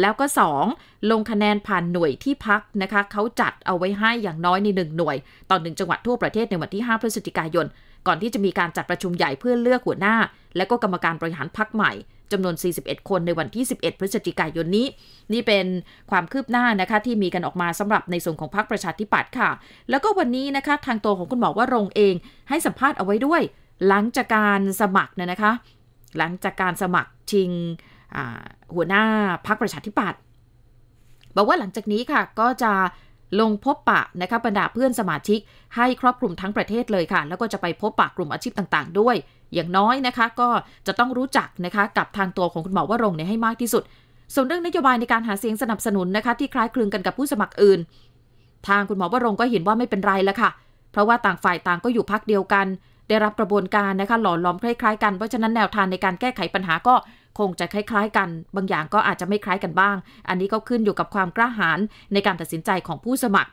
แล้วก็2ลงคะแนนผ่านหน่วยที่พักนะคะ เขาจัดเอาไว้ให้อย่างน้อยใน1 หน่วยต่อหนึ่งจังหวัดทั่วประเทศในวันที่ 5 พฤศจิกายน ก่อนที่จะมีการจัดประชุมใหญ่เพื่อเลือกหัวหน้า และก็กรรมการบริหารพักใหม่จำนวน 41 คนในวันที่ 11 พฤศจิกายนนี้ นี่เป็นความคืบหน้านะคะที่มีกันออกมาสำหรับในส่วนของพรรคประชาธิปัตย์ค่ะ แล้วก็วันนี้นะคะ ทางตัวของคุณหมอว่ารงเอง ให้สัมภาษณ์เอาไว้ด้วย หลังจากการสมัครเนี่ยนะคะ หลังจากการสมัครชิงหัวหน้าพักประชาธิปัตย์บอกว่าหลังจากนี้ค่ะก็จะลงพบปะนะคะบรรดาเพื่อนสมาชิกให้ครอบคลุมทั้งประเทศเลยค่ะแล้วก็จะไปพบปะกลุ่มอาชีพต่างๆ ด้วย อย่างน้อยนะคะก็จะต้องรู้จักนะคะกับทางตัวของคุณหมอวรงเนี่ยให้มากที่สุด ส่วนเรื่องนโยบายในการหาเสียงสนับสนุนนะคะที่คล้ายคลึงกันกับผู้สมัครอื่น ทางคุณหมอวรงก็เห็นว่าไม่เป็นไรแล้วค่ะเพราะว่าต่างฝ่ายต่างก็อยู่พักเดียวกันได้รับกระบวนการนะคะ หล่อล้อมคล้ายๆกัน เพราะฉะนั้นแนวทางในการแก้ไขปัญหาก็คงจะคล้ายๆ กัน บางอย่างก็อาจจะไม่คล้ายกันบ้าง อันนี้ก็ขึ้นอยู่กับความกล้าหาญในการตัดสินใจของผู้สมัคร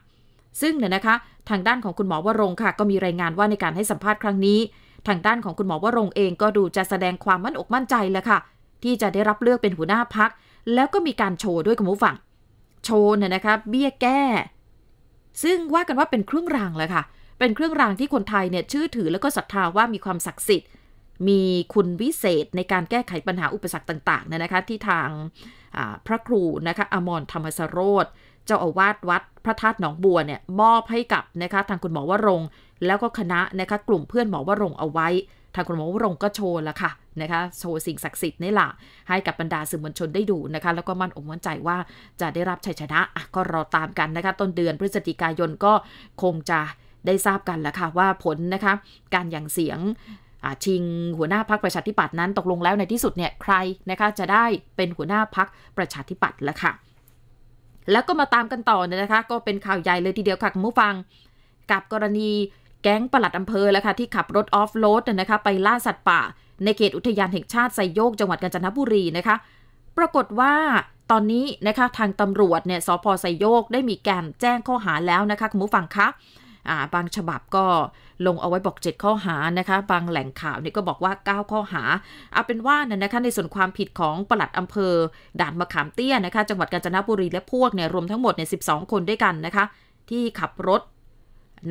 ซึ่งเนี่ยนะคะทางด้านของคุณหมอวรงค่ะ ก็มีรายงานว่าในการให้สัมภาษณ์ครั้งนี้ทางด้านของคุณหมอวรงเองก็ดูจะแสดงความมั่นอกมั่นใจเลยค่ะที่จะได้รับเลือกเป็นหัวหน้าพักแล้วก็มีการโชว์ด้วยกับผู้ฟังโชว์เนี่ยนะคะ เบี้ยแก้ซึ่งว่ากันว่าเป็นเครื่องรางเลยค่ะเป็นเครื่องรางที่คนไทยเนี่ยชื่อถือแล้วก็ศรัทธาว่ามีความศักดิ์สิทธิ์ มีคุณวิเศษในการแก้ไขปัญหาอุปสรรคต่างๆเนี่ยนะคะที่ทางพระครูนะคะอมรธรรมสโรธเจ้าอาวาสวัดพระธาตุหนองบัวเนี่ยมอบให้กับนะคะทางคุณหมอวรง แล้วก็คณะนะคะกลุ่มเพื่อนหมอวรงเอาไว้ ทางคุณหมอวรงก็โชว์ละค่ะนะคะโชว์สิ่งศักดิ์สิทธิ์นี่แหละให้กับบรรดาสื่อมวลชนได้ดูนะคะแล้วก็มั่นอกมั่นใจว่าจะได้รับชัยชนะะก็รอตามกันนะคะต้นเดือนพฤศจิกายนก็คงจะได้ทราบกันแล้วค่ะว่าผลนะคะการหย่งเสียงชิงหัวหน้าพักประชาธิปัตย์นั้นตกลงแล้วในที่สุดเนี่ยใครนะคะจะได้เป็นหัวหน้าพักประชาธิปัตย์แล้วค่ะแล้วก็มาตามกันต่อนนะคะก็เป็นข่าวใหญ่เลยทีเดียวค่ะคุณผู้ฟัง กับกรณีแก๊งปลัดอำเภอแล้วค่ะที่ขับรถออฟโรดนะคะไปล่าสัตว์ป่าในเขตอุทยานแห่งชาติไซโยกจังหวัดกาญจนบุรีนะคะ ปรากฏว่าตอนนี้นะคะทางตำรวจเนี่ยสพไซโยกได้มีการแจ้งข้อหาแล้วนะคะคุณผู้ฟังคะบางฉบับก็ลงเอาไว้บอก 7 ข้อหานะคะบางแหล่งข่าวเนี่ยก็บอกว่า 9 ข้อหาเอาเป็นว่านะนะคะในส่วนความผิดของปลัดอำเภอ ด่านมะขามเตี้ยนะคะจังหวัดกาญจนบุรีและพวกเนี่ยรวมทั้งหมดเนี่ย12 คนด้วยกันนะคะ ที่ขับรถ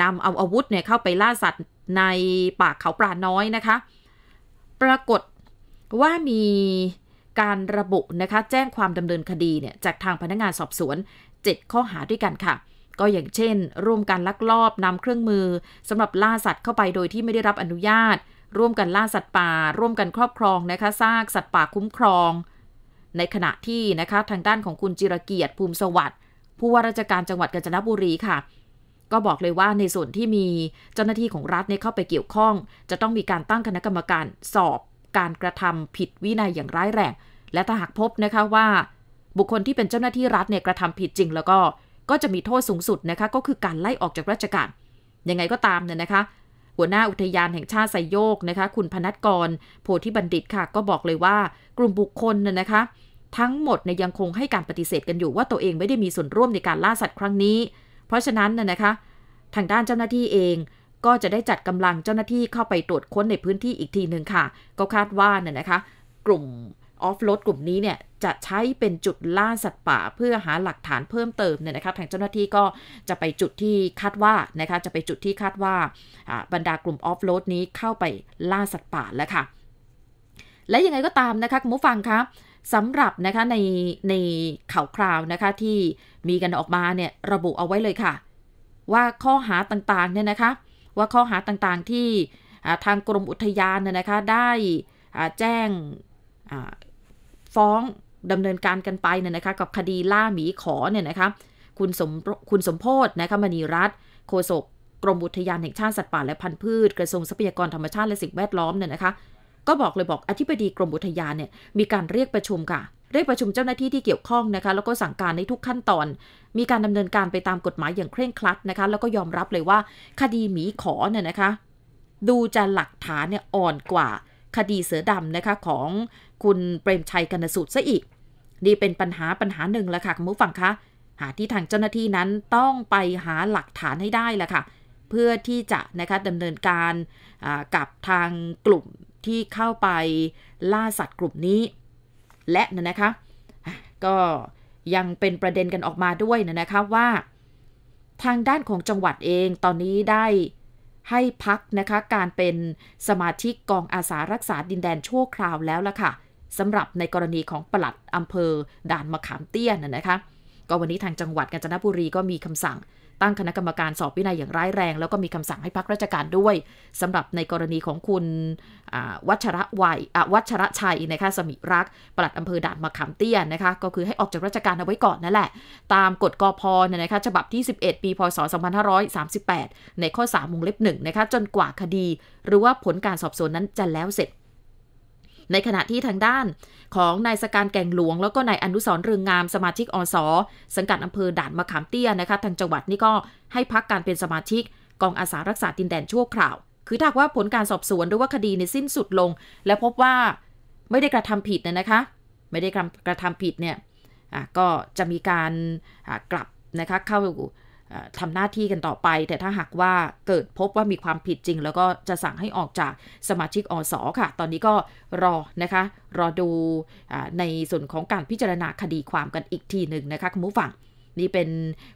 นำเอาอาวุธเนี่ยเข้าไปล่าสัตว์ในป่าเขาปลาน้อยนะคะ ปรากฏว่ามีการระบุนะคะแจ้งความดำเนินคดีเนี่ยจากทางพนักงานสอบสวน 7 ข้อหาด้วยกันค่ะก็อย่างเช่น ร่วมกันลักลอบนำเครื่องมือสำหรับล่าสัตว์เข้าไปโดยที่ไม่ได้รับอนุญาต ร่วมกันล่าสัตว์ป่า ร่วมกันครอบครองนะคะซากสัตว์ป่าคุ้มครอง ในขณะที่นะคะทางด้านของคุณจิรเกียรติภูมิสวัสดิ์ผู้ว่าราชการจังหวัดกาญจนบุรีค่ะ ก็บอกเลยว่าในส่วนที่มีเจ้าหน้าที่ของรัฐเนี่ยเข้าไปเกี่ยวข้อง จะต้องมีการตั้งคณะกรรมการสอบ การกระทำผิดวินัยอย่างร้ายแรง และถ้าหากพบนะคะว่า บุคคลที่เป็นเจ้าหน้าที่รัฐเนี่ยกระทำผิดจริงแล้วก็ก็จะมีโทษสูงสุดนะคะ ก็คือการไล่ออกจากราชการยังไงก็ตามเนี่ยนะคะ หัวหน้าอุทยานแห่งชาติไซโยกนะคะ คุณพนัทกร โพธิบัณฑิตค่ะ ก็บอกเลยว่ากลุ่มบุคคลน่ยนะคะ ทั้งหมดในยังคงให้การปฏิเสธกันอยู่ว่าตัวเองไม่ได้มีส่วนร่วมในการล่าสัตว์ครั้งนี้ เพราะฉะนั้นน่ยนะคะ ทางด้านเจ้าหน้าที่เอง ก็จะได้จัดกำลังเจ้าหน้าที่เข้าไปตรวจค้นในพื้นที่อีกทีหนึ่งค่ะ ก็คาดว่าเนี่ยนะคะกลุ่มออฟโรดกลุ่มนี้เนี่ย จะใช้เป็นจุดล่าสัตว์ป่าเพื่อหาหลักฐานเพิ่มเติมเนี่ยนะครับทางเจ้าหน้าที่ก็จะไปจุดที่คาดว่านะคะจะไปจุดที่คาดว่าบรรดากลุ่มออฟโรดนี้เข้าไปล่าสัตว์ป่าแล้วค่ะ และยังไงก็ตามนะคะคุณผู้ฟังคะสำหรับนะคะในในข่าวคราวนะคะที่มีกันออกมาเนี่ยระบุเอาไว้เลยค่ะ ว่าข้อหาต่างๆเนี่ยนะคะว่าข้อหาต่างๆที่ทางกรมอุทยานเนี่ยนะคะได้แจ้งฟ้องดำเนินการกันไปเนี่ยนะคะกับคดีล่าหมีขอเนี่ยนะคะคุณสมคุณสมโพศนะคะมณีรัตน์โฆษกกรมอุทยานแห่งชาติสัตว์ป่า และพันธุ์พืชกระทรวงทรัพยากรธรรมชาติและสิ่งแวดล้อมเนี่ยนะคะก็บอกเลยบอกอธิบดีกรมอุทยานเนี่ยมีการเรียกประชุมค่ะเรียกประชุมเจ้าหน้าที่ที่เกี่ยวข้องนะคะแล้วก็สั่งการในทุกขั้นตอน มีการดำเนินการไปตามกฎหมายอย่างเคร่งครัดนะคะแล้วก็ยอมรับเลยว่าคดีหมีขอเนี่ยนะคะ ดูจะหลักฐานเนี่ยอ่อนกว่าคดีเสือดำนะคะของคุณเปรมชัยกนสูตรซะอีก นี่เป็นปัญหาปัญหาหนึ่งแล้วค่ะคุณผู้ฟังคะหาที่ทางเจ้าหน้าที่นั้นต้องไปหาหลักฐานให้ได้และค่ะ เพื่อที่จะนะคะดำเนินการกับทางกลุ่มที่เข้าไปล่าสัตว์กลุ่มนี้ และนะนะคะ ก็ยังเป็นประเด็นกันออกมาด้วยนะนะคะว่าทางด้านของจังหวัดเองตอนนี้ได้ให้พักนะคะการเป็นสมาชิกกองอาสารักษาดินแดนชั่วคราวแล้วล่ะค่ะเสำหรับในกรณีของปลัดอำเภอด่านมะขามเตี้ยนนะคะก็วันนี้ทางจังหวัดกาญจนบุรีก็มีคำสั่ง ตั้งคณะกรรมการสอบวินัยอย่างร้ายแรงแล้วก็มีคำสั่งให้พักราชการด้วยสำหรับในกรณีของคุณวัชระวัยวัชระชัยนะคะสมิรัก ปลัดอำเภอด่านมะขามเตี้ยนะคะก็คือให้ออกจากราชการเอาไว้ก่อนนั่นแหละตามกฎกอพเนี่ยนะคะฉบับที่ 11 ปี พศ 2538 ในข้อ 3 วงเล็บ 1 นะคะจนกว่าคดี หรือว่าผลการสอบสวนนั้นจะแล้วเสร็จในขณะที่ทางด้านของนายสการแก่งหลวง แล้วก็นายอนุสรเรืองงามสมาชิกอสอสังกัดอำเภอด่านมะขามเตี้ยนะคะทางจังหวัดนี่ก็ให้พักการเป็นสมาชิกกองอาสารักษาดินแดนชั่วคราวคือถ้าว่าผลการสอบสวนหรือว่าคดีในสิ้นสุดลง และพบว่าไม่ได้กระทำผิดเนี่ยนะคะไม่ได้กระทำผิดเนี่ยก็จะมีการกลับนะคะเข้าทำหน้าที่กันต่อไป แต่ถ้าหากว่าเกิดพบว่ามีความผิดจริง แล้วก็จะสั่งให้ออกจากสมาชิกอสอค่ะ ตอนนี้ก็รอนะคะ รอดูในส่วนของการพิจารณาคดีความกันอีกทีหนึ่งนะคะคุณผู้ฟัง นี่เป็น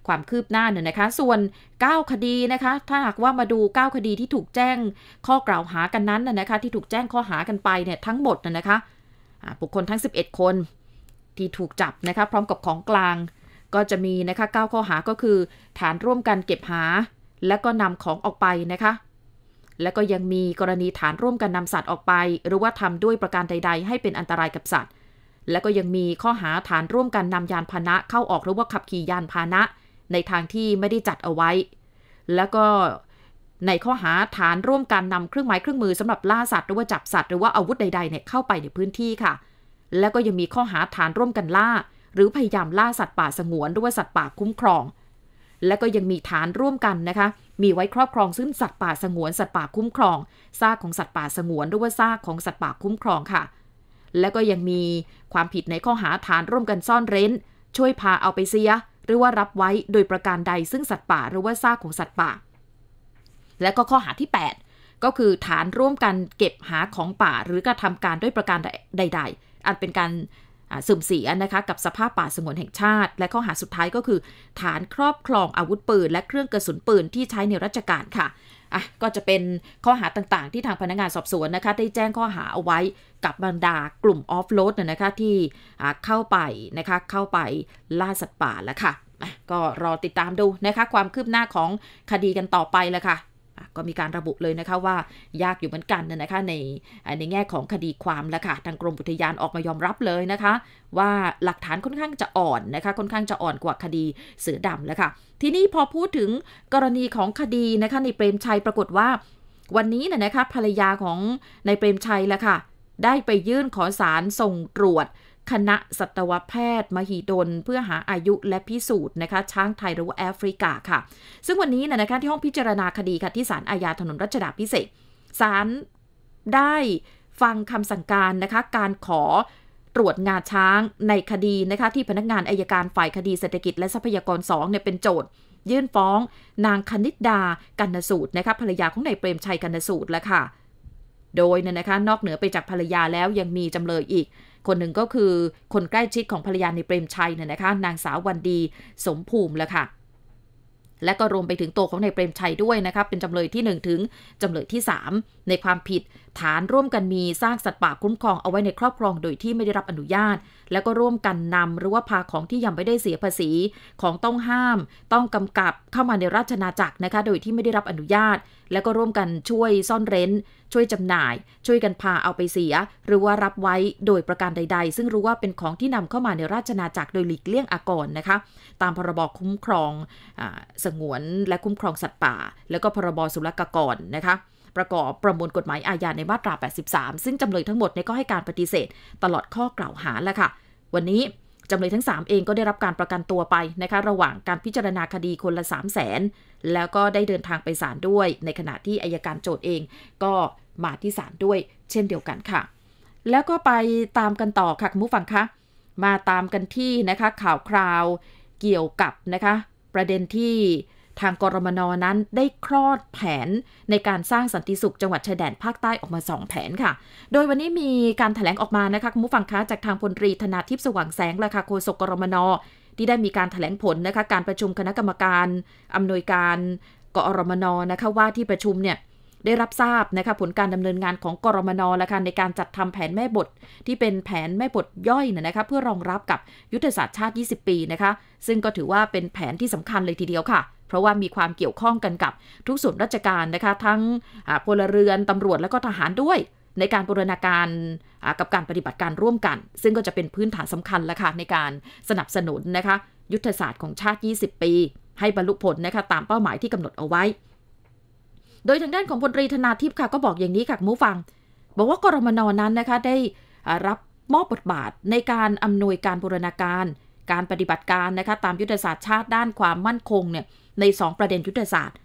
ความคืบหน้าหน่่ยนะคะ ส่วน 9 คดีนะคะ ถ้าหากว่ามาดู 9 คดีที่ถูกแจ้งข้อกล่าวหากันนั้นนะคะที่ถูกแจ้งข้อหากันไปเนี่ยทั้งหมดนนะคะ บุคคลทั้ง 11 คนที่ถูกจับนะคะพร้อมกับของกลางก็จะมีนะคะ9ข้อหาก็คือฐานร่วมกันเก็บหา และก็นำของออกไปนะคะ และก็ยังมีกรณีฐานร่วมกันนำสัตว์ออกไป หรือว่าทำด้วยประการใดๆ ให้เป็นอันตรายกับสัตว์ และก็ยังมีข้อหาฐานร่วมกันนำยานพาหนะเข้าออกหรือว่าขับขี่ยานพาหนะในทางที่ไม่ได้จัดเอาไว้ แล้วก็ในข้อหาฐานร่วมกันนำเครื่องไม้เครื่องมือสำหรับล่าสัตว์หรือว่าจับสัตว์หรือว่าอาวุธใดๆเนี่ยเข้าไปในพื้นที่ค่ะ แล้วก็ยังมีข้อหาฐานร่วมกันล่าหรือพยายามล่าสัตว์ป่าสงวนหรือว่าสัตว์ป่าคุ้มครอง และก็ยังมีฐานร่วมกันนะคะ มีไว้ครอบครองซึ่งสัตว์ป่าสงวนสัตว์ป่าคุ้มครอง ซากของสัตว์ป่าสงวนหรือว่าซากของสัตว์ป่าคุ้มครองค่ะ และก็ยังมีความผิดในข้อหาฐานร่วมกันซ่อนเร้น ช่วยพาเอาไปเสีย หรือว่ารับไว้โดยประการใดซึ่งสัตว์ป่าหรือว่าซากของสัตว์ป่า และก็ข้อหาที่ 8 ก็คือฐานร่วมกันเก็บหาของป่าหรือกระทำการด้วยประการใดๆ อันเป็นการเสื่อมเสียนะคะกับสภาพป่าสงวนแห่งชาติ และข้อหาสุดท้ายก็คือ ฐานครอบครองอาวุธปืน และเครื่องกระสุนปืนที่ใช้ในราชการค่ะอ่ะ ก็จะเป็นข้อหาต่างๆ ที่ทางพนักงานสอบสวนนะคะ ได้แจ้งข้อหาเอาไว้กับบรรดากลุ่มออฟโรดนะคะ ที่เข้าไปนะคะเข้าไปล่าสัตว์ป่าแล้วค่ะ ก็รอติดตามดูนะคะ ความคืบหน้าของคดีกันต่อไปแล้วค่ะก็มีการระบุเลยนะคะว่ายากอยู่เหมือนกันนะคะในในแง่ของคดีความแล้วค่ะทางกรมอุทยานออกมายอมรับเลยนะคะว่าหลักฐานค่อนข้างจะอ่อนนะคะค่อนข้างจะอ่อนกว่าคดีเสือดำแล้วค่ะทีนี้พอพูดถึงกรณีของคดีนะคะในเปรมชัยปรากฏว่า วันนี้นะคะภรรยาของในเปรมชัยและค่ะได้ไปยื่นขอสารส่งตรวจคณะสัตวแพทย์ มหิดล เพื่อหาอายุและพิสูจน์นะคะช้างไทยหรือว่าแอฟริกาค่ะ ซึ่งวันนี้นะคะที่ห้องพิจารณาคดีค่ะที่ศาลอาญาถนนรัชดาพิเศษศาลได้ฟังคำสั่งการนะคะการขอตรวจงาช้างในคดีนะคะที่พนักงานอายการฝ่ายคดีเศรษฐกิจและทรัพยากร 2เนี่ยเป็นโจทยื่นฟ้องนางคณิดดากันสูตรนะคะภรรยาของนายเปรมชัยกันนสูตรแล้วค่ะโดยเนี่ยนะคะนอกเหนือไปจากภรรยาแล้วยังมีจำเลยอีกคนหนึ่งก็คือคนใกล้ชิดของภรรยาในเปรมชัยเนี่ยนะคะนางสาววันดีสมภูมิแล้วค่ะ และก็รวมไปถึงตัวของนายเปรมชัยด้วยนะคะเป็นจำเลยที่ 1 ถึง จำเลยที่ 3 ในความผิดฐานร่วมกันมีสร้างสัตว์ป่าคุ้มครองเอาไว้ในครอบครองโดยที่ไม่ได้รับอนุญาต แล้วก็ร่วมกันนำหรือว่าพาของที่ยังไม่ได้เสียภาษีของต้องห้ามต้องกำกับเข้ามาในราชนาจักรนะคะ โดยที่ไม่ได้รับอนุญาต แล้วก็ร่วมกันช่วยซ่อนเร้น ช่วยจำหน่าย ช่วยกันพาเอาไปเสียหรือว่ารับไว้โดยประการใด ๆ ซึ่งรู้ว่าเป็นของที่นำเข้ามาในราชนาจักรโดยหลีกเลี่ยงอากรนะคะ ตามพรบคุ้มครองอสงวนและคุ้มครองสัตว์ป่า แล้วก็พรบสุลกากรนะคะประกอบประมวลกฎหมายอาญาในมาตรา 83 ซึ่งจำเลยทั้งหมดนก็ให้การปฏิเสธตลอดข้อกล่าวหาแล้วค่ะ วันนี้จำเลยทั้ง 3 เองก็ได้รับการประกันตัวไปนะคะ ระหว่างการพิจารณาคดีคนละ 3 0 0แสนแล้วก็ได้เดินทางไปศาลด้วย ในขณะที่อายการโจทย์เองก็มาที่ศาลด้วยเช่นเดียวกันค่ะ แล้วก็ไปตามกันต่อค่ะคุณผู้ฟังคะ มาตามกันที่นะคะข่าวคราว เกี่ยวกับนะคะประเด็นที่ทางกรมนนั้นได้คลอดแผนในการสร้างสันติสุขจังหวัดชายแดนภาคใต้ออกมา 2 แผนค่ะ โดยวันนี้มีการถแถลงออกมานะคะคุณผู้ฟังคะจากทางพลตรีธนาทิพย์สว่างแสงราคาโฆษกกรมนที่ได้มีการถแถลงผลนะคะการประชุมคณะกรรมการอำนวยการกรมนนะคะว่าที่ประชุมเนี่ยได้รับทราบนะคะผลการดำเนินงานของกรมนและการในการจัดทำแผนแม่บท ที่เป็นแผนแม่บทย่อยนะคะเพื่อรองรับกับยุทธศาสตร์ชาติ 20 ปีนะคะซึ่งก็ถือว่าเป็นแผนที่สำคัญเลยทีเดียวค่ะเพราะว่ามีความเกี่ยวข้องกันกับทุกส่วนราชการนะคะ ทั้งพลเรือนตำรวจและก็ทหารด้วย ในการบูรณาการกับการปฏิบัติการร่วมกัน ซึ่งก็จะเป็นพื้นฐานสำคัญละค่ะ ในการสนับสนุนนะคะ ยุทธศาสตร์ของชาติ 20 ปี ให้บรรลุผลนะคะ ตามเป้าหมายที่กำหนดเอาไว้ โดยทางด้านของพลตรีธนาทิพย์ค่ะ ก็บอกอย่างนี้ค่ะมูฟังบอกว่ากรมนนั้นนะคะได้รับมอบบทบาทในการอำนวยการบูรณาการการปฏิบัติการนะคะตามยุทธศาสตร์ชาติด้านความมั่นคงเนี่ยใน 2 ประเด็นยุทธศาสตร์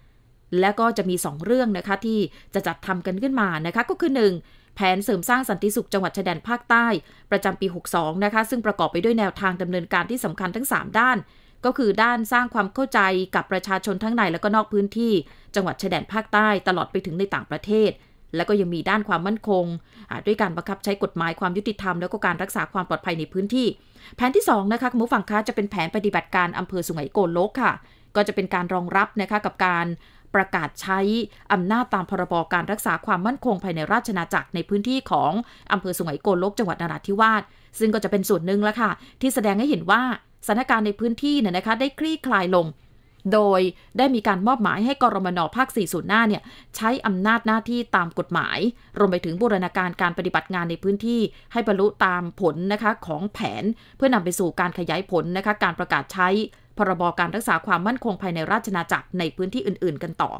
และก็จะมี 2 เรื่องนะคะที่จะจัดทำกันขึ้นมานะคะก็คือ 1 แผนเสริมสร้างสันติสุขจังหวัดชายแดนภาคใต้ ประจำปี 62นะคะซึ่งประกอบไปด้วยแนวทางดำเนินการที่สำคัญทั้ง 3 ด้าน ก็คือด้านสร้างความเข้าใจกับประชาชนทั้งในและก็นอกพื้นที่ จังหวัดชายแดนภาคใต้ตลอดไปถึงในต่างประเทศ แล้วก็ยังมีด้านความมั่นคงด้วยการบังคับใช้กฎหมายความยุติธรรมแล้วก็การรักษาความปลอดภัยในพื้นที่แผนที่2นะคะคุณผู้ฟังคะจะเป็นแผนปฏิบัติการอำเภอสุไหงโกลกค่ะ ก็จะเป็นการรองรับนะคะกับการประกาศใช้อำนาจตามพรบการรักษาความมั่นคงภายในราชนาจักรในพื้นที่ของอำเภอสุไหงโกลก จังหวัดนราธิวาสซึ่งก็จะเป็นส่วนหนึ่งแล้วค่ะที่แสดงให้เห็นว่าสถานการณ์ในพื้นที่เนี่ยนะคะได้คลี่คลายลงโดยได้มีการมอบหมายให้กรมนภาค4ส่วนหน้าเนี่ย ใช้อำนาจหน้าที่ตามกฎหมายรวมไปถึงบูรณาการการปฏิบัติงานในพื้นที่ ให้บรรลุตามผลนะคะของแผนเพื่อนำไปสู่การขยายผลนะคะการประกาศใช้พรบการรักษาความมั่นคงภายในราชนาจักรในพื้นที่อื่นๆ กันต่อ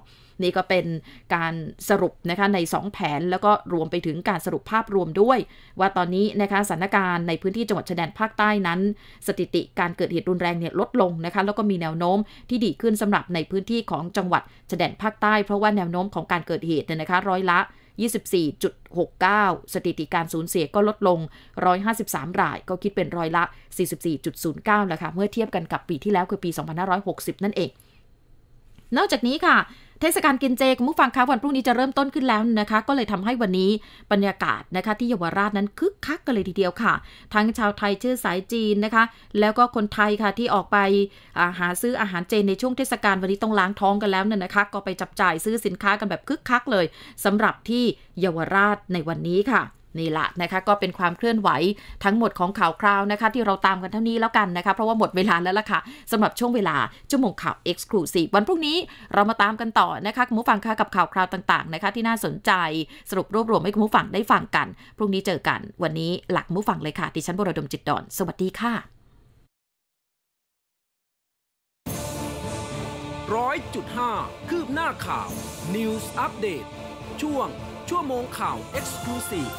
นี่ก็เป็นการสรุปนะคะใน2แผน แล้วก็รวมไปถึงการสรุปภาพรวมด้วย ว่าตอนนี้นะคะสถานการณ์ในพื้นที่จังหวัดชายแดนภาคใต้นั้น สถิติการเกิดเหตุรุนแรงเนี่ยลดลงนะคะแล้วก็มีแนวโน้มที่ดีขึ้นสำหรับในพื้นที่ของจังหวัดชายแดนภาคใต้ เพราะว่าแนวโน้มของการเกิดเหตุเนี่ยนะคะร้อยละ24.69 สถิติการสูญเสียก็ลดลง 153 รายก็คิดเป็นร้อยละ 44.09แล้วค่ะเมื่อเทียบกันกับปีที่แล้วคือปี 2560 นั่นเอง นอกจากนี้ค่ะเทศกาลกินเจคุณผู้ฟังคะวันพรุ่งนี้จะเริ่มต้นขึ้นแล้วนะคะ ก็เลยทำให้วันนี้บรรยากาศนะคะ ที่เยาวราชนั้นคึกคักกันเลยทีเดียวค่ะทั้งชาวไทยเชื้อสายจีนนะคะ แล้วก็คนไทยค่ะที่ออกไปาหาซื้ออาหารเจในช่วงเทศกาลวันนี้ต้องล้างท้องกันแล้วเนี่ยนะคะ ก็ไปจับจ่ายซื้อสินค้ากันแบบคึกคักเลย สำหรับที่เยาวราชในวันนี้ค่ะนี่ละนะคะก็เป็นความเคลื่อนไหวทั้งหมดของข่าวคราวนะคะ ที่เราตามกันเท่านี้แล้วกันนะคะเพราะว่าหมดเวลาแล้วล่ะค่ะสำหรับช่วงเวลาชั่วโมงข่าว Exclusive วันพรุ่งนี้เรามาตามกันต่อนะคะคุณผู้ฟังคะกับข่าวคราวต่างๆนะคะที่น่าสนใจสรุปรวบรวมให้คุณผู้ฟังได้ฟังกัน พรุ่งนี้เจอกัน วันนี้หลักผู้ฟังเลยค่ะดิฉันบรดมจิตดอน สวัสดีค่ะร้อยจุดห้าคืบหน้าข่าว News Update ช่วง ชั่วโมงข่าว Exclusive